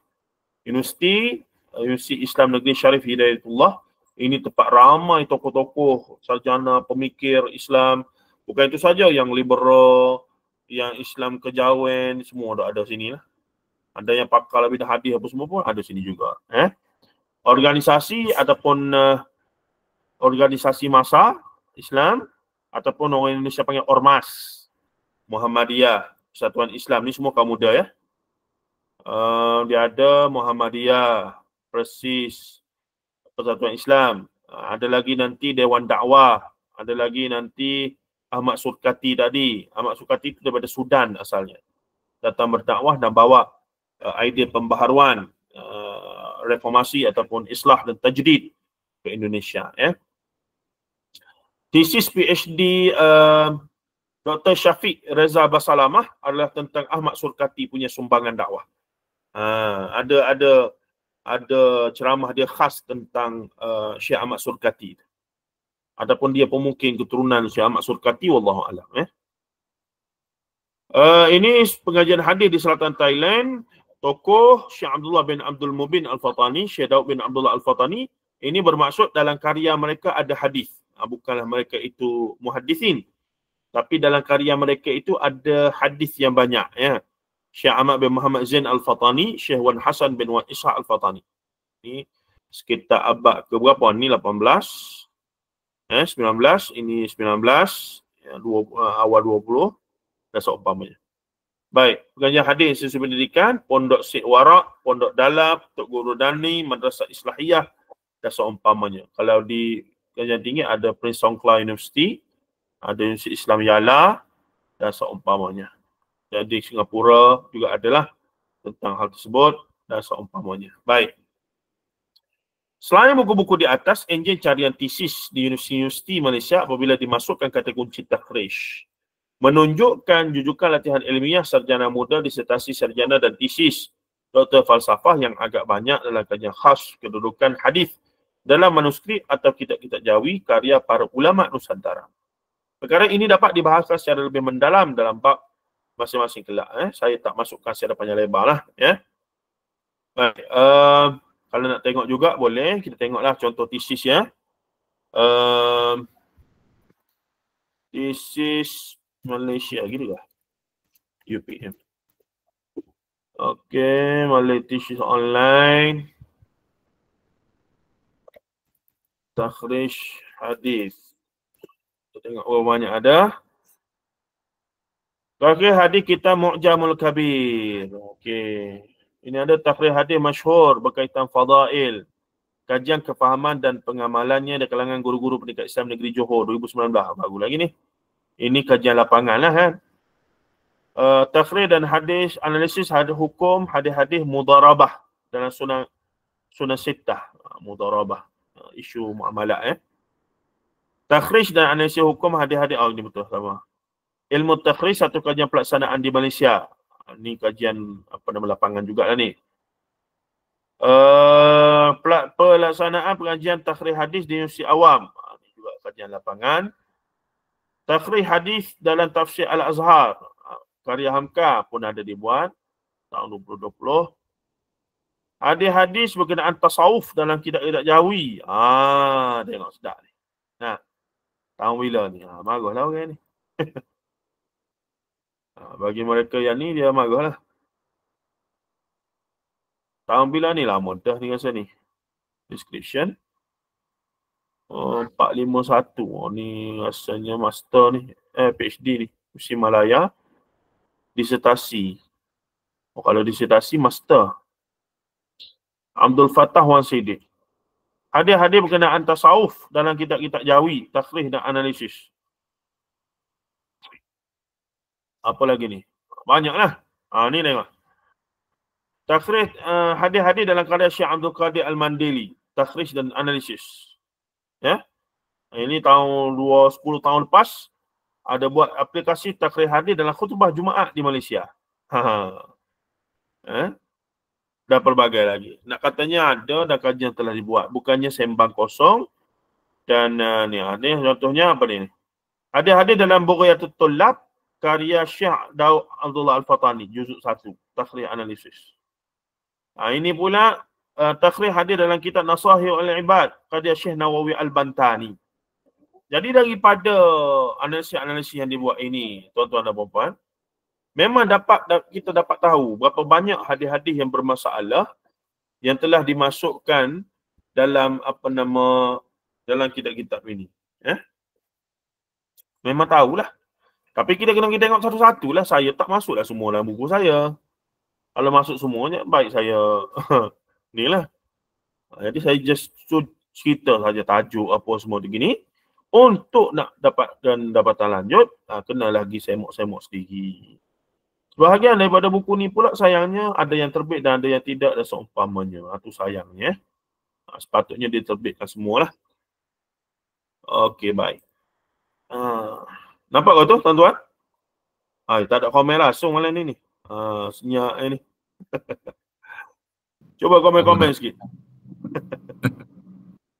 Universiti Universiti Islam Negeri Syarif Hidayatullah. Ini tempat ramai tokoh-tokoh sarjana pemikir Islam. Bukan itu saja yang liberal, yang Islam kejawen semua ada ada sini lah. Ada yang pakar lebih dah hadis apa semua pun ada sini juga. Eh? Organisasi ataupun uh, organisasi masa Islam ataupun orang Indonesia panggil Ormas. Muhammadiyah, Satuan Islam. Ni semua kaum muda ya. Uh, dia ada Muhammadiyah, Persis Persatuan Islam ha, ada lagi nanti Dewan Dakwah ada lagi nanti Ahmad Surkati tadi Ahmad Surkati itu daripada Sudan asalnya datang berdakwah dan bawa ha, idea pembaharuan ha, reformasi ataupun islah dan tajdid ke Indonesia ya Thesis PhD uh, Dr. Syafiq Reza Basalamah adalah tentang Ahmad Surkati punya sumbangan dakwah. Uh, ada ada ada ceramah dia khas tentang uh, Syekh Ahmad Surkati. Adapun dia pemungkin keturunan Syekh Ahmad Surkati wallahu alam eh. Uh, ini pengajian hadis di selatan Thailand tokoh Syekh Abdullah bin Abdul Mubin Al-Fatani, Syekh Daud bin Abdullah Al-Fatani ini bermaksud dalam karya mereka ada hadis. Ah, bukanlah mereka itu muhaddisin. Tapi dalam karya mereka itu ada hadis yang banyak. Ya. Eh. Syekh Ahmad bin Muhammad Zain Al-Fatani, Syekh Wan Hasan bin Wan Isha Al-Fatani. Ini sekitar abad ke berapa? Eh, Ini 18. Eh, 19. Ini 19. Ya, dua, eh, awal 20. Dan seumpamanya. Baik. Pengajian hadir institusi pendidikan. Pondok Syed Warak, Pondok Dalam, Tok Guru Dani, Madrasah Islahiyah dan seumpamanya. Kalau di pengajian tinggi ada Prince Songkla University, ada Universiti Islam Yala dan seumpamanya. So, jadi Singapura juga adalah tentang hal tersebut dan seumpamanya. Baik. Selain buku-buku di atas, enjin carian tesis di Universiti Malaysia apabila dimasukkan kata kunci takhrij menunjukkan jujukan latihan ilmiah sarjana muda disertasi sarjana dan tesis doktor falsafah yang agak banyak dalam kajian khas kedudukan hadis dalam manuskrip atau kitab-kitab jawi karya para ulama Nusantara. Perkara ini dapat dibahas secara lebih mendalam dalam bab masing-masing kelak eh. Saya tak masukkan secara panjang lebar lah ya. Baik, uh, kalau nak tengok juga boleh kita tengoklah contoh tesis ya. Uh, thesis Malaysia gitu lah. UPM. Okay, Malaysia tesis online. Takhrij hadis. Kita tengok berapa banyak ada. Takrir hadis kita Mu'jamul Kabir. Okey. Ini ada takrir hadis masyhur berkaitan fadail. Kajian kefahaman dan pengamalannya di kalangan guru-guru pendidikan Islam negeri Johor 2019. Baru lagi ni. Ini kajian lapangan lah kan. Uh, eh, takhrir dan hadis analisis hadis hukum hadis-hadis mudarabah dalam sunan sunan sittah uh, mudarabah uh, isu muamalah eh takhrij dan analisis hukum hadis-hadis oh, ini betul sama ilmu takhrij satu kajian pelaksanaan di Malaysia. Ini ah, kajian apa nama lapangan juga lah ni. Uh, pelaksanaan pengajian takhrij hadis di universiti awam. Ini ah, juga kajian lapangan. Takhrij hadis dalam tafsir Al-Azhar. Ah, karya Hamka pun ada dibuat tahun 2020. Hadis-hadis berkenaan tasawuf dalam kitab-kitab jawi. Ah, tengok sedap ni. Nah. Tahun bila ni? Ah, ha, baguslah orang ni. Ha, bagi mereka yang ni dia marah lah. Tahun bila ni lah, dah ni rasa ni. Description. Uh, 451. Oh, ni rasanya master ni. Eh, PhD ni. Usia Malaya. Disertasi. Oh, kalau disertasi, master. Abdul Fatah Wan Siddiq. Hadir-hadir berkenaan tasawuf dalam kitab-kitab jawi, takrih dan analisis. apa lagi ni? Banyaklah. Ha ni tengok. Takhrij uh, eh, hadis-hadis dalam karya Syekh Abdul Qadir Al-Mandeli, Takhrij dan Analisis. Ya. Eh, ini tahun 2 10 tahun lepas ada buat aplikasi takhrij hadis dalam khutbah Jumaat di Malaysia. Ha. Eh? Ha. Ya? Dan pelbagai lagi. Nak katanya ada dan kajian telah dibuat. Bukannya sembang kosong. Dan uh, ni, ni contohnya apa ni? Ada hadis dalam buku yang tertolak karya Syah Daud Abdullah Al-Fatani juzuk 1 takhrij analisis ha, ini pula uh, takhrij hadir dalam kitab Nasahih oleh Ibad karya Syekh Nawawi Al-Bantani jadi daripada analisis-analisis yang dibuat ini tuan-tuan dan puan-puan memang dapat kita dapat tahu berapa banyak hadis-hadis yang bermasalah yang telah dimasukkan dalam apa nama dalam kitab-kitab ini eh memang tahulah tapi kita kena tengok satu-satu lah. Saya tak masuk lah semua dalam buku saya. Kalau masuk semuanya, baik saya. ni lah. Jadi saya just cerita saja tajuk apa semua begini. Untuk nak dapatkan dapatan lanjut, ha, kena lagi semok-semok sendiri. Sebahagian daripada buku ni pula sayangnya ada yang terbit dan ada yang tidak ada seumpamanya. Itu ah, sayangnya. Ha, sepatutnya dia terbitkan semualah. Okey, baik. Uh, Nampak kau tu tuan-tuan? Ay, ah, tak ada komen langsung malam ni ni. Ha, ah, senyap ni. Cuba komen-komen oh, sikit.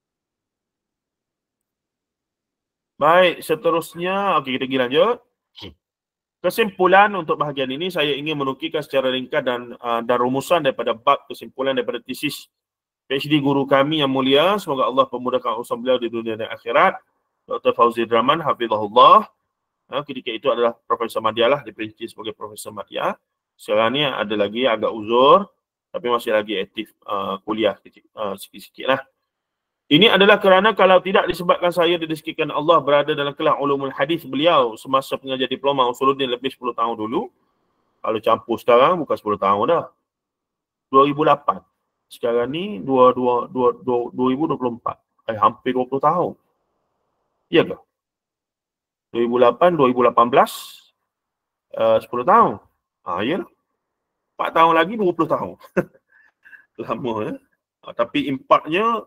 Baik, seterusnya okey kita pergi lanjut. Kesimpulan untuk bahagian ini saya ingin menukikan secara ringkas dan uh, dan rumusan daripada bab kesimpulan daripada tesis PhD guru kami yang mulia, semoga Allah memudahkan usaha beliau di dunia dan akhirat. Dr. Fauzi Draman, Hafizahullah ha, ketika itu adalah Profesor Madia lah, diperinci sebagai Profesor Madia. Sekarang ni ada lagi agak uzur, tapi masih lagi aktif uh, kuliah kecil, uh, sikit-sikit lah. Ini adalah kerana kalau tidak disebabkan saya didesekikan Allah berada dalam kelas ulumul hadis beliau semasa pengajar diploma Usuluddin lebih 10 tahun dulu. Kalau campur sekarang bukan 10 tahun dah. 2008. Sekarang ni 2024. Eh, hampir 20 tahun. Ya ke? 2008-2018 uh, 10 tahun ha, Yelah 4 tahun lagi 20 tahun Lama eh? ha, Tapi impaknya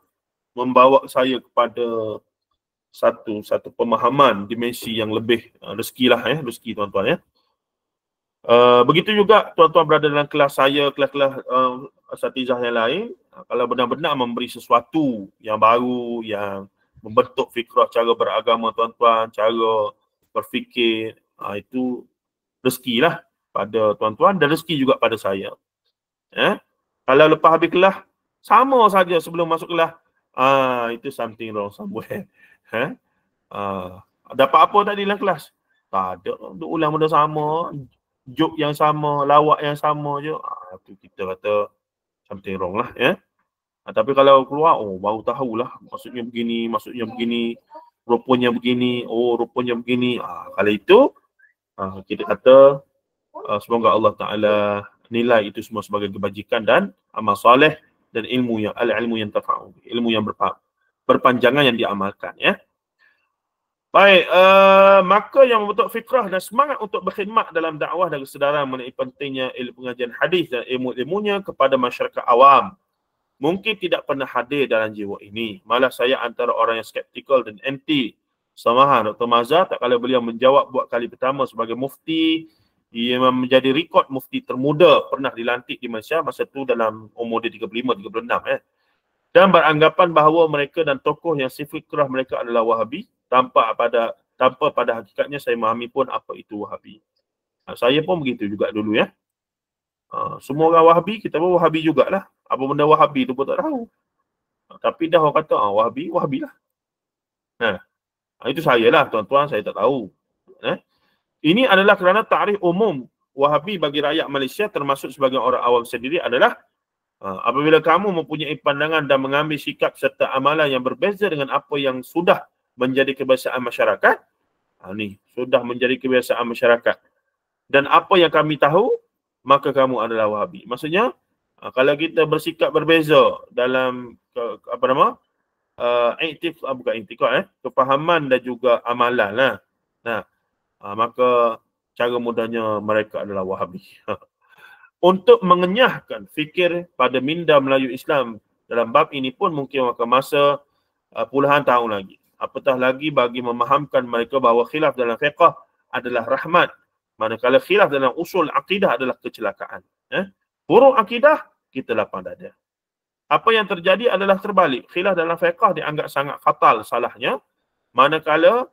Membawa saya kepada Satu satu pemahaman dimensi yang lebih uh, Rezeki lah eh? Ya. Rezeki tuan-tuan ya Uh, begitu juga tuan-tuan berada dalam kelas saya, kelas-kelas uh, asatizah yang lain. Eh, kalau benar-benar memberi sesuatu yang baru, yang membentuk fikrah cara beragama tuan-tuan, cara berfikir, ha, itu lah pada tuan-tuan dan rezeki juga pada saya. Eh? Kalau lepas habis kelas, sama saja sebelum masuk kelas, ha, itu something wrong somewhere. Eh? Ha, dapat apa tadi dalam kelas? Tak ada, duk ulang benda sama, joke yang sama, lawak yang sama je. Ah ha, itu kita kata something wrong lah. Eh? Ha, tapi kalau keluar, oh baru tahulah maksudnya begini, maksudnya begini, rupanya begini, oh rupanya begini. Ha, kalau itu, ha, kita kata ha, semoga Allah Ta'ala nilai itu semua sebagai kebajikan dan amal soleh dan ilmu yang al-ilmu yang tafa'u, ilmu yang berpa, berpanjangan yang diamalkan. Ya. Baik, uh, maka yang membentuk fitrah dan semangat untuk berkhidmat dalam dakwah dan kesedaran mengenai pentingnya ilmu pengajian hadis dan ilmu-ilmunya kepada masyarakat awam mungkin tidak pernah hadir dalam jiwa ini. Malah saya antara orang yang skeptikal dan anti. Samahan Dr. Mazhar tak kala beliau menjawab buat kali pertama sebagai mufti ia memang menjadi rekod mufti termuda pernah dilantik di Malaysia masa tu dalam umur dia 35-36 eh. Dan beranggapan bahawa mereka dan tokoh yang sifikrah mereka adalah wahabi tanpa pada tanpa pada hakikatnya saya memahami pun apa itu wahabi. Saya pun begitu juga dulu ya. Ha, semua orang wahabi, kita pun wahabi jugalah. Apa benda wahabi tu pun tak tahu. Ha, tapi dah orang kata, ah, wahabi, wahabi lah. Ha. ha itu saya lah, tuan-tuan, saya tak tahu. Eh? Ini adalah kerana tarikh umum wahabi bagi rakyat Malaysia termasuk sebagai orang awam sendiri adalah apabila kamu mempunyai pandangan dan mengambil sikap serta amalan yang berbeza dengan apa yang sudah menjadi kebiasaan masyarakat, ha, ni, sudah menjadi kebiasaan masyarakat. Dan apa yang kami tahu maka kamu adalah wahabi. Maksudnya ah, kalau kita bersikap berbeza dalam apa nama? Uh, aktif uh, bukan intikal eh kepahaman dan juga amalan lah. Nah, uh, maka cara mudahnya mereka adalah wahabi. Untuk mengenyahkan fikir pada minda Melayu Islam dalam bab ini pun mungkin akan masa uh, puluhan tahun lagi. Apatah lagi bagi memahamkan mereka bahawa khilaf dalam fiqah adalah rahmat Manakala khilaf dalam usul akidah adalah kecelakaan. Eh? Buruk akidah, kita lapang dada. Apa yang terjadi adalah terbalik. Khilaf dalam fiqah dianggap sangat fatal salahnya. Manakala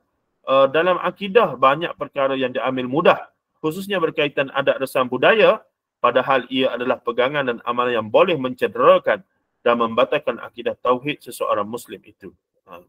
uh, dalam akidah banyak perkara yang diambil mudah. Khususnya berkaitan adat resam budaya. Padahal ia adalah pegangan dan amalan yang boleh mencederakan dan membatalkan akidah tauhid seseorang Muslim itu. Ha.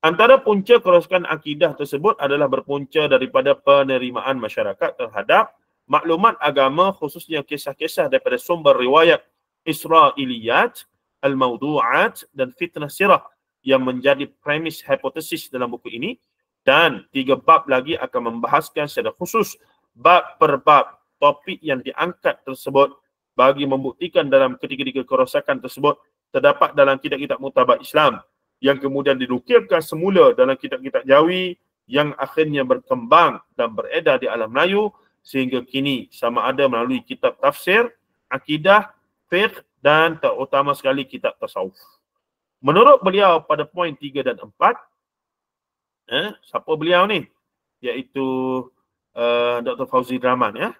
Antara punca kerosakan akidah tersebut adalah berpunca daripada penerimaan masyarakat terhadap maklumat agama khususnya kisah-kisah daripada sumber riwayat Israiliyat, Al-Mawdu'at dan Fitnah Sirah yang menjadi premis hipotesis dalam buku ini dan tiga bab lagi akan membahaskan secara khusus bab per bab topik yang diangkat tersebut bagi membuktikan dalam ketiga-tiga kerosakan tersebut terdapat dalam kitab-kitab mutabak Islam yang kemudian dilukirkan semula dalam kitab-kitab Jawi yang akhirnya berkembang dan beredar di alam Melayu sehingga kini sama ada melalui kitab tafsir, akidah, fiqh dan terutama sekali kitab tasawuf. Menurut beliau pada poin tiga dan empat, eh, siapa beliau ni? Iaitu uh, eh, Dr. Fauzi Rahman. Ya? Eh?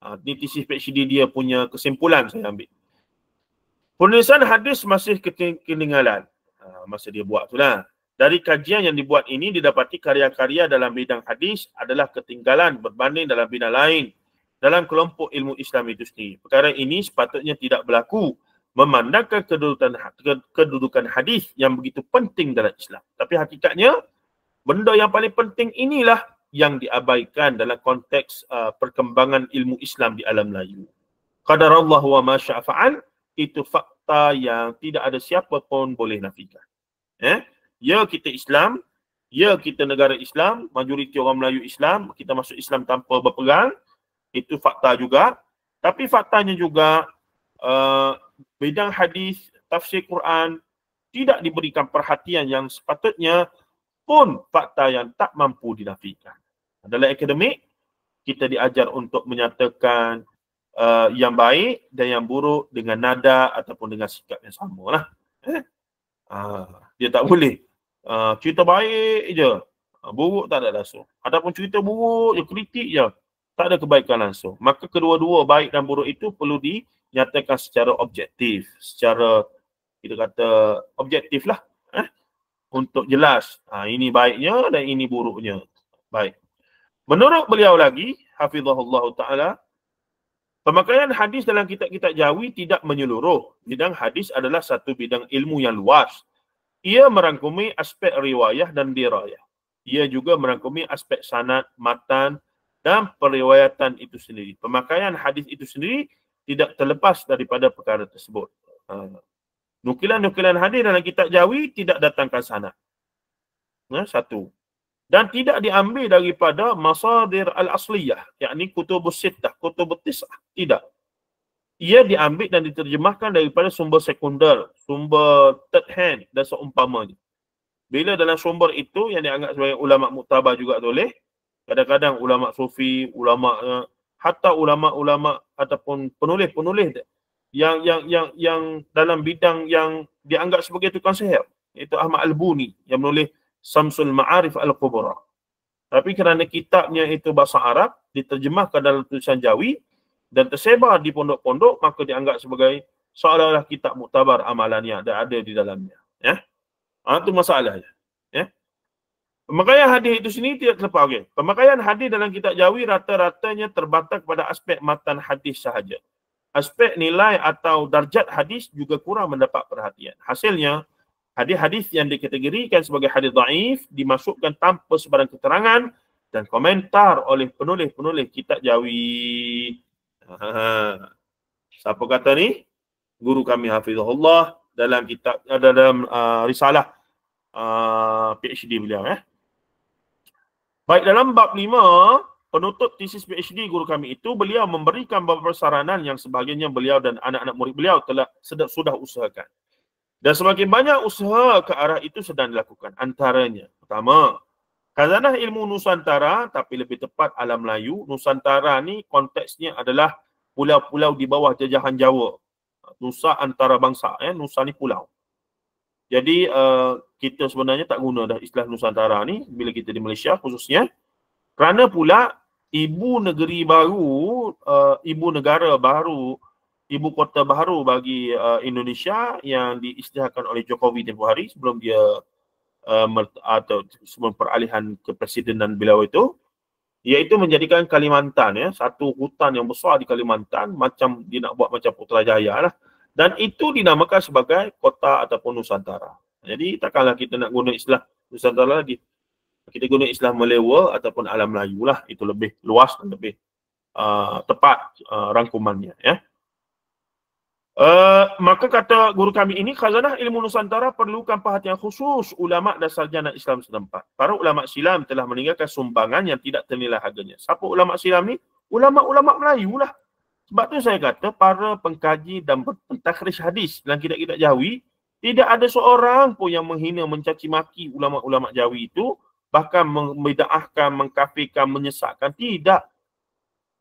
Ah, ini tesis PhD dia punya kesimpulan saya ambil. Penulisan hadis masih ketinggalan. Ah, masa dia buat tu lah. Dari kajian yang dibuat ini didapati karya-karya dalam bidang hadis adalah ketinggalan berbanding dalam bidang lain dalam kelompok ilmu Islam itu sendiri. Perkara ini sepatutnya tidak berlaku memandangkan kedudukan ha-, kedudukan hadis yang begitu penting dalam Islam. Tapi hakikatnya benda yang paling penting inilah yang diabaikan dalam konteks uh, perkembangan ilmu Islam di alam Melayu. Qadarallahu wa ma syaa'a itu fakta yang tidak ada siapa pun boleh nafikan. Eh? Ya kita Islam, ya kita negara Islam, majoriti orang Melayu Islam, kita masuk Islam tanpa berperang, itu fakta juga. Tapi faktanya juga uh, bidang hadis, tafsir Quran tidak diberikan perhatian yang sepatutnya pun fakta yang tak mampu dinafikan. Dalam akademik, kita diajar untuk menyatakan uh, yang baik dan yang buruk dengan nada ataupun dengan sikap yang sama lah. Eh? Uh, dia tak boleh. Uh, cerita baik je. Uh, buruk tak ada langsung. Ataupun cerita buruk je, kritik je. Tak ada kebaikan langsung. Maka kedua-dua baik dan buruk itu perlu dinyatakan secara objektif. Secara kita kata objektif lah. Eh? Untuk jelas uh, ini baiknya dan ini buruknya. Baik. Menurut beliau lagi, Hafizahullah Ta'ala, Pemakaian hadis dalam kitab-kitab jawi tidak menyeluruh. Bidang hadis adalah satu bidang ilmu yang luas. Ia merangkumi aspek riwayah dan dirayah. Ia juga merangkumi aspek sanad, matan dan periwayatan itu sendiri. Pemakaian hadis itu sendiri tidak terlepas daripada perkara tersebut. Ha. Nukilan-nukilan hadis dalam kitab jawi tidak datangkan sanad. Ha, satu dan tidak diambil daripada masadir al-asliyah yakni kutubus sittah kutubut tisah tidak ia diambil dan diterjemahkan daripada sumber sekunder sumber third hand dan seumpamanya bila dalam sumber itu yang dianggap sebagai ulama muktabar juga boleh kadang-kadang ulama sufi ulama eh, hatta ulama-ulama ataupun penulis-penulis yang yang yang yang dalam bidang yang dianggap sebagai tukang sihir iaitu Ahmad Al-Buni yang menulis Samsul Ma'arif Al-Kubura. Tapi kerana kitabnya itu bahasa Arab, diterjemah ke dalam tulisan Jawi dan tersebar di pondok-pondok, maka dianggap sebagai seolah-olah kitab mutabar amalannya dan ada di dalamnya. Ya? Ah, itu masalahnya. Ya? Pemakaian hadis itu sini tidak terlepas. Okay. Pemakaian hadis dalam kitab Jawi rata-ratanya terbatas kepada aspek matan hadis sahaja. Aspek nilai atau darjat hadis juga kurang mendapat perhatian. Hasilnya, hadis-hadis yang dikategorikan sebagai hadis daif dimasukkan tanpa sebarang keterangan dan komentar oleh penulis-penulis kitab Jawi. Siapa kata ni? Guru kami Hafizahullah dalam kitab ada eh, dalam uh, risalah uh, ah, PhD beliau eh. Baik dalam bab lima Penutup tesis PhD guru kami itu, beliau memberikan beberapa saranan yang sebagainya beliau dan anak-anak murid beliau telah sedap, sudah usahakan. Dan semakin banyak usaha ke arah itu sedang dilakukan. Antaranya, pertama, Khazanah Ilmu Nusantara tapi lebih tepat Alam Melayu. Nusantara ni konteksnya adalah pulau-pulau di bawah jajahan Jawa. Nusa antara bangsa. Eh? Nusa ni pulau. Jadi uh, kita sebenarnya tak guna dah istilah Nusantara ni bila kita di Malaysia khususnya. Kerana pula ibu negeri baru, uh, ibu negara baru ibu kota baru bagi uh, Indonesia yang diisytiharkan oleh Jokowi tempoh hari sebelum dia uh, atau sebelum peralihan ke Presidenan beliau itu iaitu menjadikan Kalimantan ya satu hutan yang besar di Kalimantan macam dia nak buat macam Putrajaya lah dan itu dinamakan sebagai kota ataupun Nusantara. Jadi takkanlah kita nak guna istilah Nusantara lagi. Kita guna istilah Melewa ataupun Alam Melayu lah. Itu lebih luas dan lebih uh, tepat uh, rangkumannya. Ya. Yeah. Eh, maka kata guru kami ini, khazanah ilmu Nusantara perlukan perhatian khusus ulama' dan sarjana Islam setempat. Para ulama' silam telah meninggalkan sumbangan yang tidak ternilai harganya. Siapa ulama' silam ni? Ulama'-ulama' Melayu lah. Sebab tu saya kata para pengkaji dan pentakhris hadis dalam kitab-kitab jawi, tidak ada seorang pun yang menghina mencaci maki ulama-ulama jawi itu bahkan membidaahkan, mengkafirkan, menyesatkan. Tidak.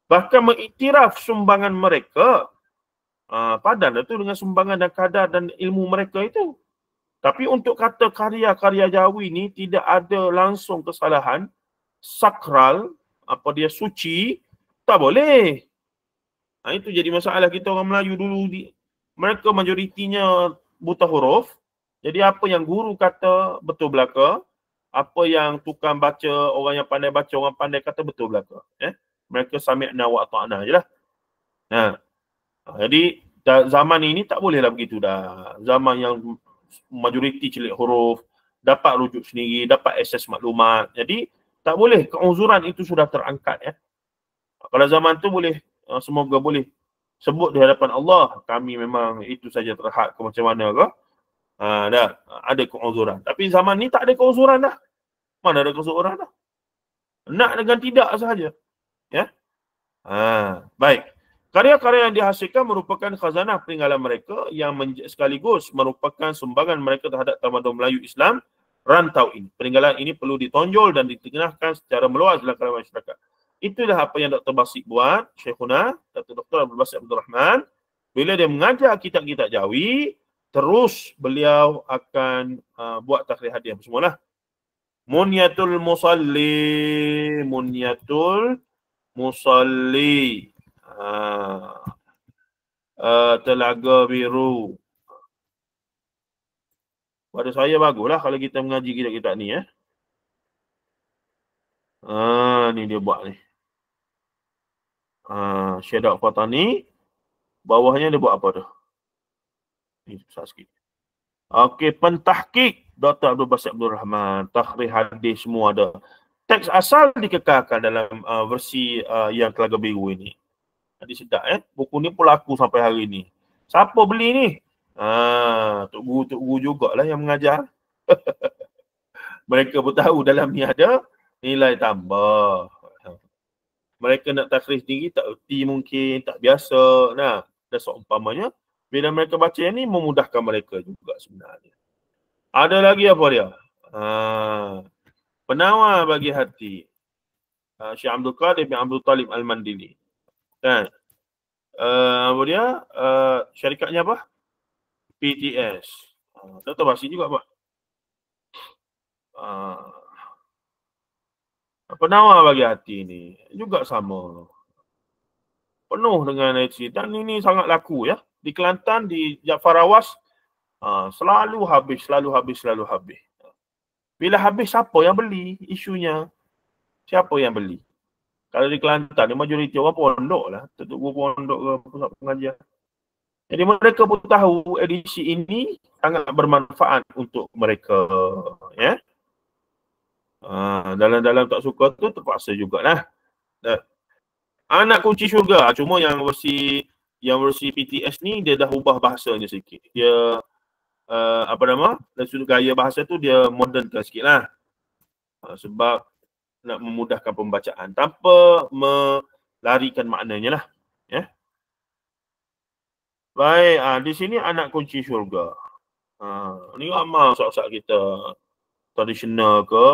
Bahkan mengiktiraf sumbangan mereka Ah, padan itu lah dengan sumbangan dan kadar dan ilmu mereka itu. Tapi untuk kata karya-karya Jawi ini tidak ada langsung kesalahan sakral apa dia suci tak boleh. Ha, itu jadi masalah kita orang Melayu dulu di, mereka majoritinya buta huruf. Jadi apa yang guru kata betul belaka, apa yang tukang baca, orang yang pandai baca, orang pandai kata betul belaka. Eh? Mereka sami'na wa ta'na je lah. Nah, jadi zaman ini tak bolehlah begitu dah. Zaman yang majoriti celik huruf, dapat rujuk sendiri, dapat akses maklumat. Jadi tak boleh keuzuran itu sudah terangkat ya. Kalau zaman tu boleh eh, semoga boleh sebut di hadapan Allah kami memang itu saja terhad ke macam mana ke. Ha, dah ada keuzuran. Tapi zaman ni tak ada keuzuran dah. Mana ada keuzuran dah? Nak dengan tidak sahaja. Ya. Ha, baik. Karya-karya yang dihasilkan merupakan khazanah peninggalan mereka yang menj- sekaligus merupakan sumbangan mereka terhadap tamadun Melayu Islam rantau ini. Peninggalan ini perlu ditonjol dan ditengahkan secara meluas dalam kalangan masyarakat. Itulah apa yang Dr. Basik buat, Syekhuna, Dr. Dr. Abdul Basik Abdul Rahman. Bila dia mengajar kitab-kitab Jawi, terus beliau akan uh, buat takhrir hadiah semualah. Munyatul Musalli, Munyatul Musalli. Ha. Uh, telaga biru. Pada saya bagulah kalau kita mengaji kita kita ni eh. Ha, ni dia buat ni. Ha, Syedak ni. Bawahnya dia buat apa tu? Ni susah sikit. Okey, pentahkik Dr. Abdul Basit Abdul Rahman. Takhri hadis semua ada. Teks asal dikekalkan dalam uh, versi uh, yang telaga biru ini. Jadi sedap eh. Buku ni pun laku sampai hari ni. Siapa beli ni? Ha, Tok Guru-Tok Guru jugalah yang mengajar. Mereka pun tahu dalam ni ada nilai tambah. Mereka nak takrif diri tak erti mungkin, tak biasa. Nah, dan seumpamanya, bila mereka baca yang ni memudahkan mereka juga sebenarnya. Ada lagi apa dia? Ha, penawar bagi hati. Ha, Syekh Abdul Qadir bin Abdul Talib Al-Mandili. Kan? Uh, apa dia? Uh, syarikatnya apa? PTS. Uh, ah, tahu bahasa juga ah. apa? Uh, penawar bagi hati ni juga sama. Penuh dengan energi dan ini sangat laku ya. Di Kelantan, di Jafar Awas, uh, selalu habis, selalu habis, selalu habis. Bila habis, siapa yang beli isunya? Siapa yang beli? Kalau di Kelantan, majoriti orang pondok lah. Tentuk gua pondok ke pusat pengajian. Jadi mereka pun tahu edisi ini sangat bermanfaat untuk mereka. Ya. Ah, dalam-dalam tak suka tu terpaksa juga. Uh, anak kunci syurga. Ah, cuma yang versi yang versi PTS ni dia dah ubah bahasanya sikit. Dia uh, apa nama? Dari sudut gaya bahasa tu dia modernkan sikit lah. Uh, sebab nak memudahkan pembacaan tanpa melarikan maknanya lah. Ya. Baik, ha, di sini anak kunci syurga. Ha, ni ramai sok-sok kita tradisional ke,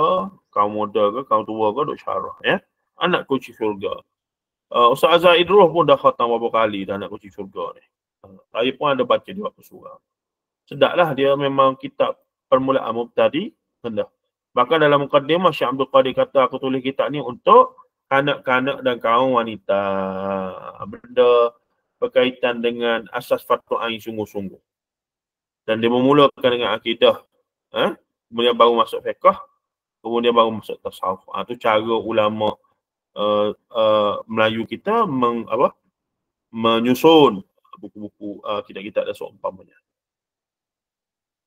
kaum muda ke, kaum tua ke, duk syarah. Ya. Anak kunci syurga. Uh, Ustaz Azhar Idroh pun dah khatam beberapa kali dah anak kunci syurga ni. Saya pun ada baca di waktu surah. Sedaklah dia memang kitab permulaan mubtadi rendah. Bahkan dalam mukaddimah Syekh Abdul Qadir kata aku tulis kitab ni untuk kanak-kanak dan kaum wanita. Benda berkaitan dengan asas fatwa ain sungguh-sungguh. Dan dia memulakan dengan akidah. Eh? Kemudian baru masuk fiqah. Kemudian baru masuk tasawuf. Ha, itu cara ulama uh, uh, Melayu kita meng, apa, menyusun buku-buku uh, kitab-kitab dan seumpamanya.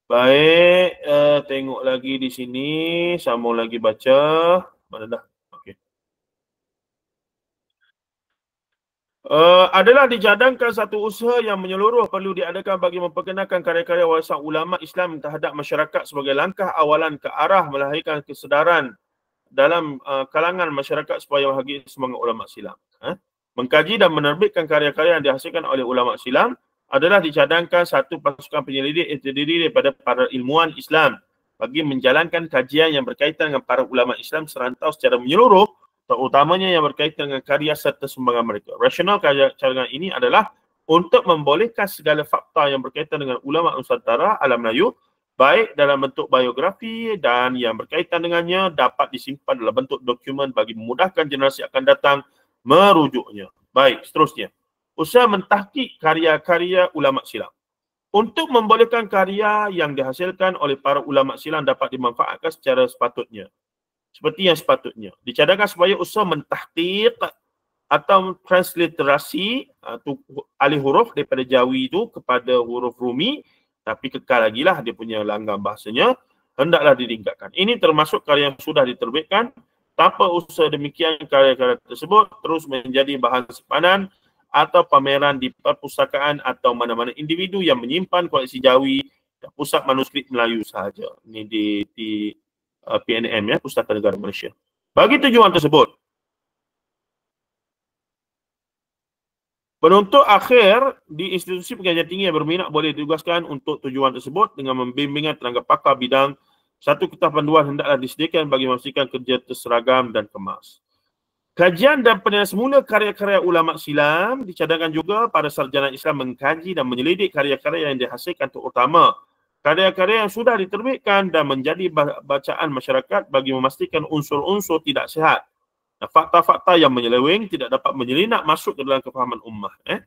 Baik, uh, tengok lagi di sini, sambung lagi baca. Mana dah? Okey. Uh, adalah dijadangkan satu usaha yang menyeluruh perlu diadakan bagi memperkenalkan karya-karya warisan ulama Islam terhadap masyarakat sebagai langkah awalan ke arah melahirkan kesedaran dalam uh, kalangan masyarakat supaya menghargai semangat ulama silam. Eh? Mengkaji dan menerbitkan karya-karya yang dihasilkan oleh ulama silam adalah dicadangkan satu pasukan penyelidik yang terdiri daripada para ilmuwan Islam bagi menjalankan kajian yang berkaitan dengan para ulama Islam serantau secara menyeluruh terutamanya yang berkaitan dengan karya serta sumbangan mereka. Rasional cadangan ini adalah untuk membolehkan segala fakta yang berkaitan dengan ulama Nusantara alam Melayu baik dalam bentuk biografi dan yang berkaitan dengannya dapat disimpan dalam bentuk dokumen bagi memudahkan generasi akan datang merujuknya. Baik, seterusnya usaha mentahkik karya-karya ulama silam. Untuk membolehkan karya yang dihasilkan oleh para ulama silam dapat dimanfaatkan secara sepatutnya. Seperti yang sepatutnya. Dicadangkan supaya usaha mentahkik atau transliterasi ah, alih huruf daripada Jawi itu kepada huruf Rumi tapi kekal lagi lah dia punya langgam bahasanya hendaklah ditingkatkan. Ini termasuk karya yang sudah diterbitkan tanpa usaha demikian karya-karya tersebut terus menjadi bahan sepanan atau pameran di perpustakaan atau mana-mana individu yang menyimpan koleksi jawi dan pusat manuskrip Melayu sahaja. Ini di, di uh, PNM ya, Pustaka Negara Malaysia. Bagi tujuan tersebut, penuntut akhir di institusi pengajian tinggi yang berminat boleh ditugaskan untuk tujuan tersebut dengan membimbingan tenaga pakar bidang satu kertas panduan hendaklah disediakan bagi memastikan kerja terseragam dan kemas. Kajian dan penilaian semula karya-karya ulama silam dicadangkan juga pada sarjana Islam mengkaji dan menyelidik karya-karya yang dihasilkan terutama karya-karya yang sudah diterbitkan dan menjadi bacaan masyarakat bagi memastikan unsur-unsur tidak sihat. fakta-fakta yang menyeleweng tidak dapat menyelinap masuk ke dalam kefahaman ummah. Eh.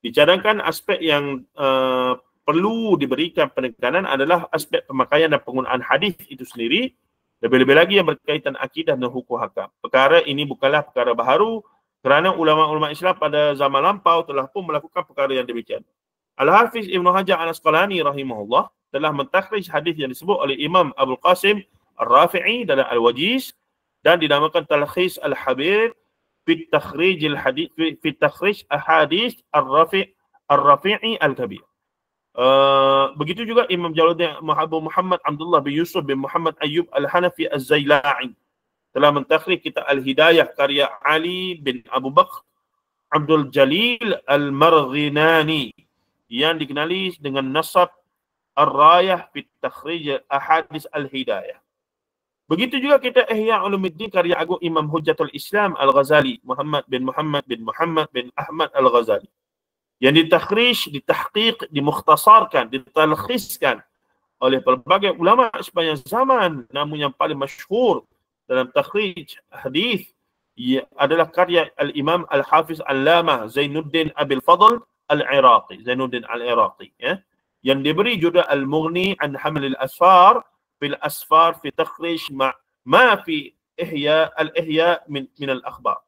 Dicadangkan aspek yang uh, perlu diberikan penekanan adalah aspek pemakaian dan penggunaan hadis itu sendiri lebih-lebih lagi yang berkaitan akidah dan hukum hakam. Perkara ini bukanlah perkara baharu kerana ulama-ulama Islam pada zaman lampau telah pun melakukan perkara yang demikian. Al-Hafiz Ibn Hajar Al-Asqalani rahimahullah telah mentakhrij hadis yang disebut oleh Imam Abu Qasim Al-Rafi'i dalam Al-Wajiz dan dinamakan Talkhis Al-Habir fi takhrij al-hadith fi takhrij ahadith ar-rafi' rafii al-kabir Eh, begitu juga Imam Jaludin Abu Muhammad Abdullah bin Yusuf bin Muhammad Ayyub Al-Hanafi Az-Zailai telah mentakhrir kitab Al-Hidayah karya Ali bin Abu Bakr Abdul Jalil Al-Marghinani yang dikenali dengan nasab Ar-Rayah fi Takhrij Ahadis Al-Hidayah. Begitu juga kita Ihya Ulumuddin karya Agung Imam Hujjatul Islam Al-Ghazali Muhammad bin Muhammad bin Muhammad bin Ahmad Al-Ghazali. yang ditakhrij, ditahqiq, dimukhtasarkan, ditalkhiskan oleh pelbagai ulama sepanjang zaman. Namun yang paling masyhur dalam takhrij hadis adalah karya Al-Imam Al-Hafiz Al-Lama Zainuddin Abil Fadl Al-Iraqi. Zainuddin Al-Iraqi. Ya. Yang diberi judul Al-Mughni An Hamil Al-Asfar Fil Asfar Fi Takhrij Ma, ma Fi Ihya Al-Ihya min, min Al-Akhbar.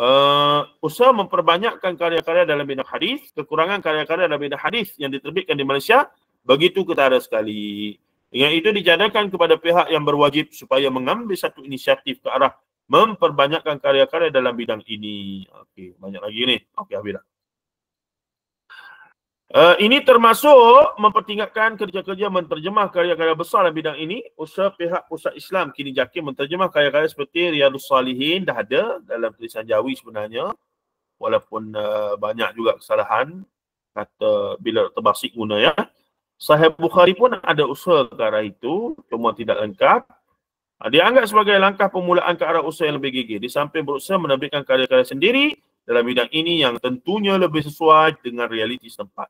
uh, usaha memperbanyakkan karya-karya dalam bidang hadis, kekurangan karya-karya dalam bidang hadis yang diterbitkan di Malaysia begitu ketara sekali. Yang itu dijadakan kepada pihak yang berwajib supaya mengambil satu inisiatif ke arah memperbanyakkan karya-karya dalam bidang ini. Okey, banyak lagi ni. Okey, habis dah. Uh, ini termasuk mempertingkatkan kerja-kerja menterjemah karya-karya besar dalam bidang ini usaha pihak pusat Islam kini jakin menterjemah karya-karya seperti Riyadus Salihin dah ada dalam tulisan Jawi sebenarnya walaupun uh, banyak juga kesalahan kata bila terbasik guna ya Sahih Bukhari pun ada usaha ke arah itu cuma tidak lengkap uh, dianggap sebagai langkah permulaan ke arah usaha yang lebih gigih di samping berusaha menerbitkan karya-karya sendiri dalam bidang ini yang tentunya lebih sesuai dengan realiti setempat.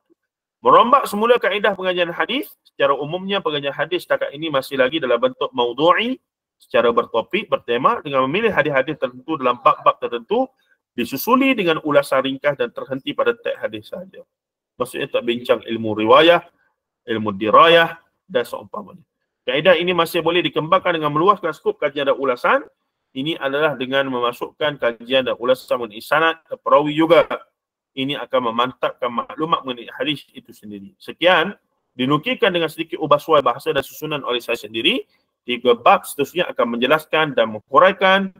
Merombak semula kaedah pengajian hadis, secara umumnya pengajian hadis setakat ini masih lagi dalam bentuk maudhu'i secara bertopik, bertema dengan memilih hadis-hadis tertentu dalam bab-bab tertentu disusuli dengan ulasan ringkas dan terhenti pada teks hadis saja. Maksudnya tak bincang ilmu riwayah, ilmu dirayah dan seumpamanya. Kaedah ini masih boleh dikembangkan dengan meluaskan skop kajian dan ulasan ini adalah dengan memasukkan kajian dan ulasan mengenai sanad ke perawi juga. Ini akan memantapkan maklumat mengenai hadis itu sendiri. Sekian, dinukilkan dengan sedikit ubah suai bahasa dan susunan oleh saya sendiri. Tiga bab seterusnya akan menjelaskan dan menguraikan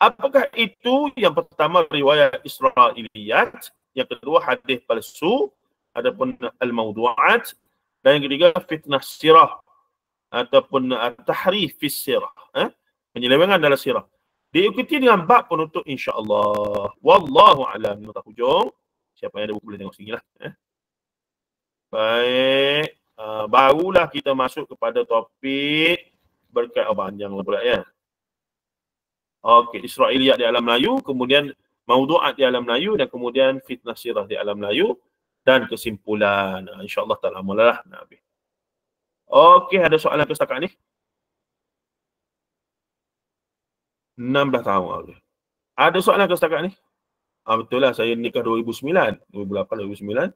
apakah itu yang pertama riwayat Isra Iliyat, yang kedua hadis palsu, ataupun al-mawdu'at, dan yang ketiga fitnah sirah ataupun uh, tahrif fis sirah. Eh? penyelewengan dalam sirah diikuti dengan bab penutup Allah. Wallahu alam. Ini tak hujung. Siapa yang ada buku boleh tengok sini lah. Eh? Baik. Uh, barulah kita masuk kepada topik berkat oh, panjang lah pula ya. Okey, Israiliyat di alam Melayu, kemudian maudu'at di alam Melayu dan kemudian fitnah sirah di alam Melayu dan kesimpulan. Uh, InsyaAllah tak lama lah. Okey, ada soalan ke setakat ni? 16 tahun okay. Ada soalan ke setakat ni? Ha, betul lah saya nikah 2009 2008-2009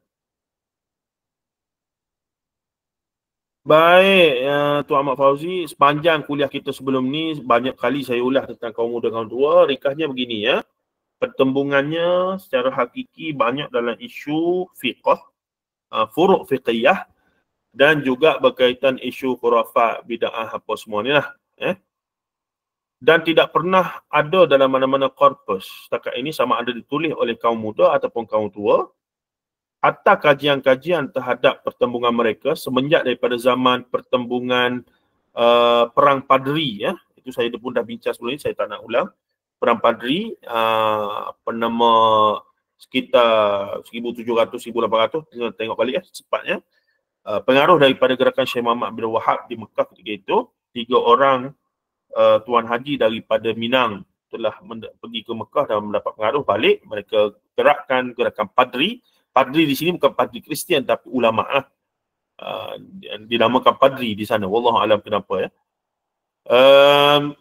Baik uh, Tuan Ahmad Fauzi Sepanjang kuliah kita sebelum ni Banyak kali saya ulas tentang kaum muda kaum tua Rikahnya begini ya Pertembungannya secara hakiki banyak dalam isu fiqah uh, ah, Furuk fiqiyah dan juga berkaitan isu khurafat, bid'ah apa semua ni lah. Eh? dan tidak pernah ada dalam mana-mana korpus setakat ini sama ada ditulis oleh kaum muda ataupun kaum tua atau kajian-kajian terhadap pertembungan mereka semenjak daripada zaman pertembungan uh, Perang Padri ya. Itu saya pun dah bincang sebelum ini, saya tak nak ulang. Perang Padri, uh, penama sekitar 1700-1800, tengok balik ya cepatnya. Uh, pengaruh daripada gerakan Syekh Muhammad bin Wahab di Mekah ketika itu, tiga orang uh, Tuan Haji daripada Minang telah pergi ke Mekah dan mendapat pengaruh balik mereka gerakkan gerakan padri padri di sini bukan padri Kristian tapi ulama lah uh, dinamakan padri di sana wallahu alam kenapa ya um,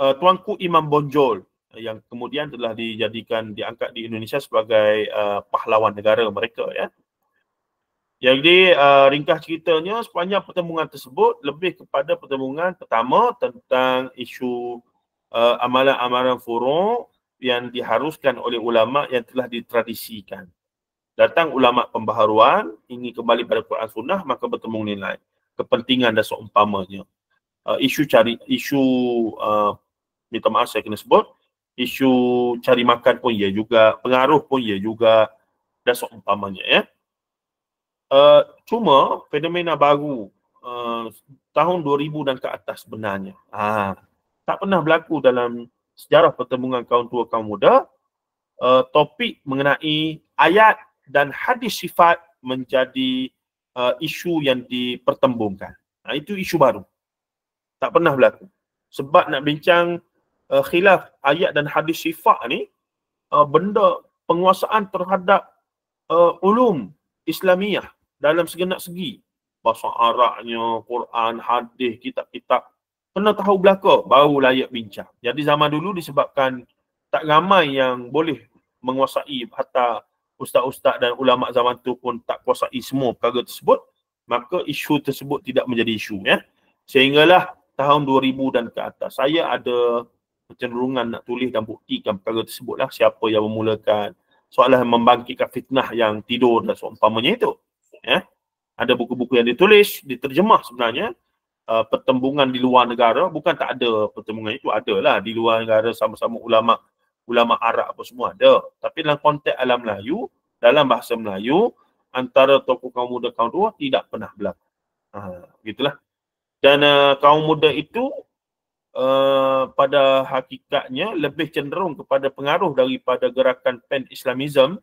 uh, tuanku Imam Bonjol yang kemudian telah dijadikan diangkat di Indonesia sebagai uh, pahlawan negara mereka ya jadi uh, ringkas ceritanya sepanjang pertemuan tersebut lebih kepada pertemuan pertama tentang isu uh, amalan-amalan furuk yang diharuskan oleh ulama yang telah ditradisikan. Datang ulama pembaharuan ingin kembali pada Quran Sunnah maka bertemu nilai kepentingan dan seumpamanya. Uh, isu cari isu uh, minta maaf saya kena sebut isu cari makan pun ya juga pengaruh pun ya juga dan seumpamanya ya. Eh, cuma fenomena baru uh, tahun 2000 dan ke atas sebenarnya. Ha. Tak pernah berlaku dalam sejarah pertemuan kaum tua kaum muda uh, topik mengenai ayat dan hadis sifat menjadi uh, isu yang dipertembungkan. Ha, itu isu baru. Tak pernah berlaku. Sebab nak bincang uh, khilaf ayat dan hadis sifat ni uh, benda penguasaan terhadap uh, ulum Islamiah dalam segenap segi. Bahasa Arabnya, Quran, hadis, kitab-kitab. Kena tahu belaka, baru layak bincang. Jadi zaman dulu disebabkan tak ramai yang boleh menguasai hatta ustaz-ustaz dan ulama zaman tu pun tak kuasai semua perkara tersebut. Maka isu tersebut tidak menjadi isu. Ya. Sehinggalah tahun 2000 dan ke atas. Saya ada kecenderungan nak tulis dan buktikan perkara tersebutlah siapa yang memulakan soalan membangkitkan fitnah yang tidur dan seumpamanya itu ya. Ada buku-buku yang ditulis, diterjemah sebenarnya uh, pertembungan di luar negara, bukan tak ada pertembungan itu ada lah di luar negara sama-sama ulama ulama Arab apa semua ada. Tapi dalam konteks alam Melayu, dalam bahasa Melayu antara tokoh kaum muda kaum tua tidak pernah berlaku. Ha, gitulah. Dan uh, kaum muda itu uh, pada hakikatnya lebih cenderung kepada pengaruh daripada gerakan pan-islamism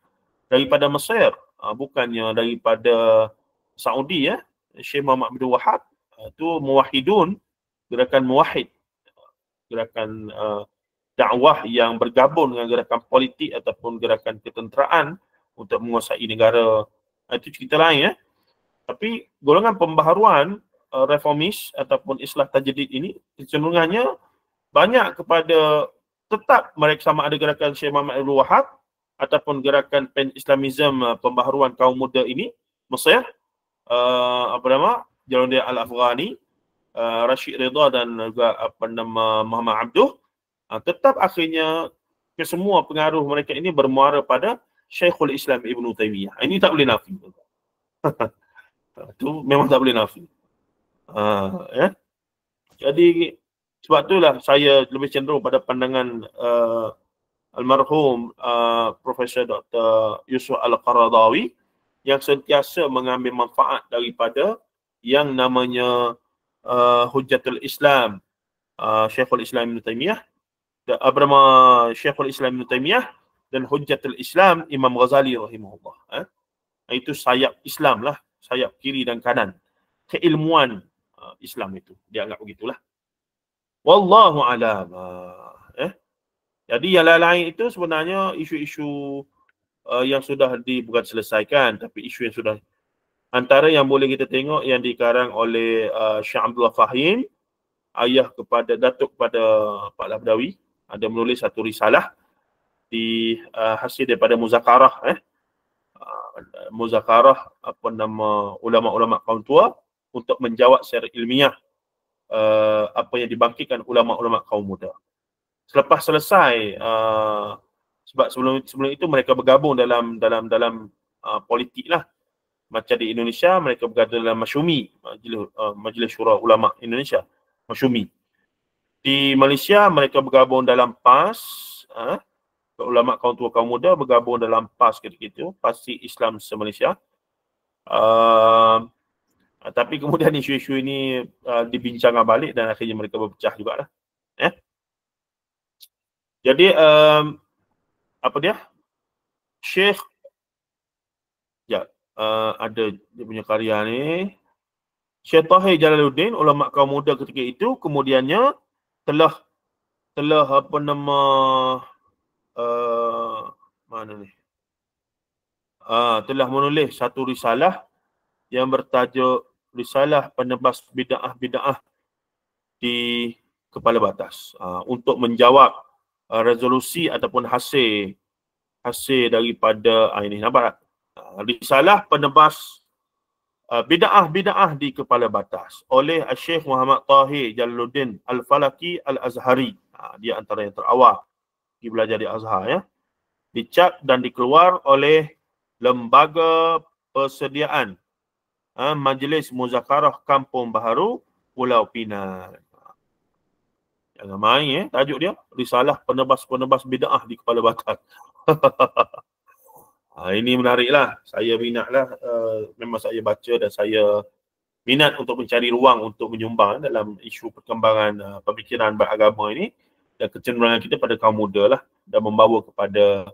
daripada Mesir uh, bukannya daripada Saudi ya Syekh Muhammad Abdul Wahab itu ah, uh, muwahidun gerakan muwahid gerakan uh, dakwah yang bergabung dengan gerakan politik ataupun gerakan ketenteraan untuk menguasai negara itu cerita lain ya tapi golongan pembaharuan uh, reformis ataupun islah tajdid ini kecenderungannya banyak kepada tetap mereka sama ada gerakan Syekh Muhammad Abdul Wahab ataupun gerakan pan islamism uh, pembaharuan kaum muda ini Mesir uh, apa nama Jalaluddin Al-Afghani uh, Rashid Reza dan juga apa nama Muhammad Abdul uh, tetap akhirnya kesemua pengaruh mereka ini bermuara pada Syekhul Islam Ibn Taymiyah. Ini tak boleh nafi. Itu memang tak boleh nafi. Uh, ya. Jadi sebab itulah saya lebih cenderung pada pandangan uh, almarhum uh, Profesor Dr. Yusuf Al-Qaradawi yang sentiasa mengambil manfaat daripada yang namanya uh, Hujjatul Islam uh, Syekhul Islam Ibn Taymiyah uh, bernama Syekhul Islam Ibn Taymiyah dan Hujjatul Islam Imam Ghazali rahimahullah eh? itu sayap Islam lah sayap kiri dan kanan keilmuan uh, Islam itu dia anggap begitulah Wallahu alam jadi yang lain-lain itu sebenarnya isu-isu uh, yang sudah di, bukan selesaikan tapi isu yang sudah antara yang boleh kita tengok yang dikarang oleh uh, Syekh Abdullah Fahim ayah kepada datuk kepada Pak Labdawi ada menulis satu risalah di uh, hasil daripada muzakarah eh uh, muzakarah apa nama ulama-ulama kaum tua untuk menjawab secara ilmiah uh, apa yang dibangkitkan ulama-ulama kaum muda selepas selesai uh, sebab sebelum sebelum itu mereka bergabung dalam dalam dalam uh, politik lah macam di Indonesia mereka bergabung dalam Masyumi Majlis, uh, Majlis Syura Ulama Indonesia Masyumi di Malaysia mereka bergabung dalam PAS uh, ulama kaum tua kaum muda bergabung dalam PAS ketika itu Pasti Islam se-Malaysia uh, tapi kemudian isu-isu ini uh, dibincangkan balik dan akhirnya mereka berpecah juga lah. Jadi um, apa dia? Syekh ya uh, ada dia punya karya ni. Syekh Tahir Jalaluddin ulama kaum muda ketika itu kemudiannya telah telah apa nama uh, mana ni? Uh, telah menulis satu risalah yang bertajuk risalah penebas bidah-bidah di kepala batas uh, untuk menjawab Uh, resolusi ataupun hasil hasil daripada uh, ini nampak tak? Uh, risalah penebas ah, bidaah-bidaah di kepala batas oleh Syekh Muhammad Tahir Jaluddin Al-Falaki Al-Azhari. Uh, dia antara yang terawal di belajar di Azhar ya. Dicap dan dikeluar oleh Lembaga Persediaan uh, Majlis Muzakarah Kampung Baharu Pulau Pinang. Jangan main eh, tajuk dia. Risalah penebas-penebas bida'ah di kepala batas. ha, ini menariklah. Saya minatlah. Uh, memang saya baca dan saya minat untuk mencari ruang untuk menyumbang eh, dalam isu perkembangan uh, pemikiran beragama ini dan kecenderungan kita pada kaum muda lah dan membawa kepada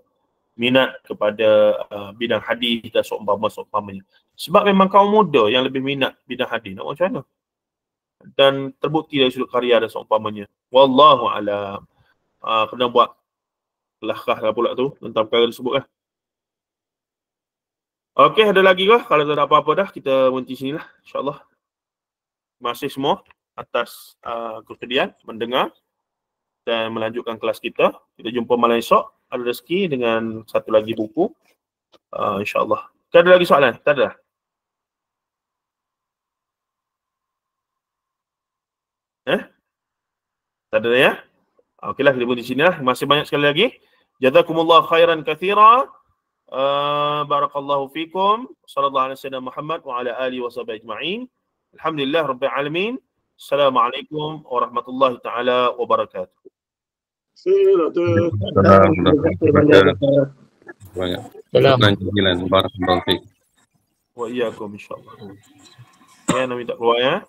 minat kepada uh, bidang hadis dan seumpama-seumpamanya. Sebab memang kaum muda yang lebih minat bidang hadis. Nak macam mana? dan terbukti dari sudut karya dan seumpamanya. Wallahu alam. Uh, ah, kena buat lahkah lah pula tu tentang perkara tersebut eh. Okey, ada lagi ke? Kalau tak ada apa-apa dah, kita berhenti sini lah. InsyaAllah. Masih semua atas uh, ah, kesedihan, mendengar dan melanjutkan kelas kita. Kita jumpa malam esok. Ada rezeki dengan satu lagi buku. Uh, InsyaAllah. Tak kan ada lagi soalan? Tak ada lah. Tak ada ya? Okeylah, kita di sini lah. Masih banyak sekali lagi. Jazakumullah khairan kathira. Uh, barakallahu fikum. Sallallahu alaihi wasallam Muhammad wa ala alihi wa sahbihi ajma'in. Alhamdulillah Rabbil Alamin. Assalamualaikum warahmatullahi ta'ala wabarakatuh. Assalamualaikum warahmatullahi wabarakatuh. Wa iyyakum insyaallah. Ya, nanti tak keluar ya.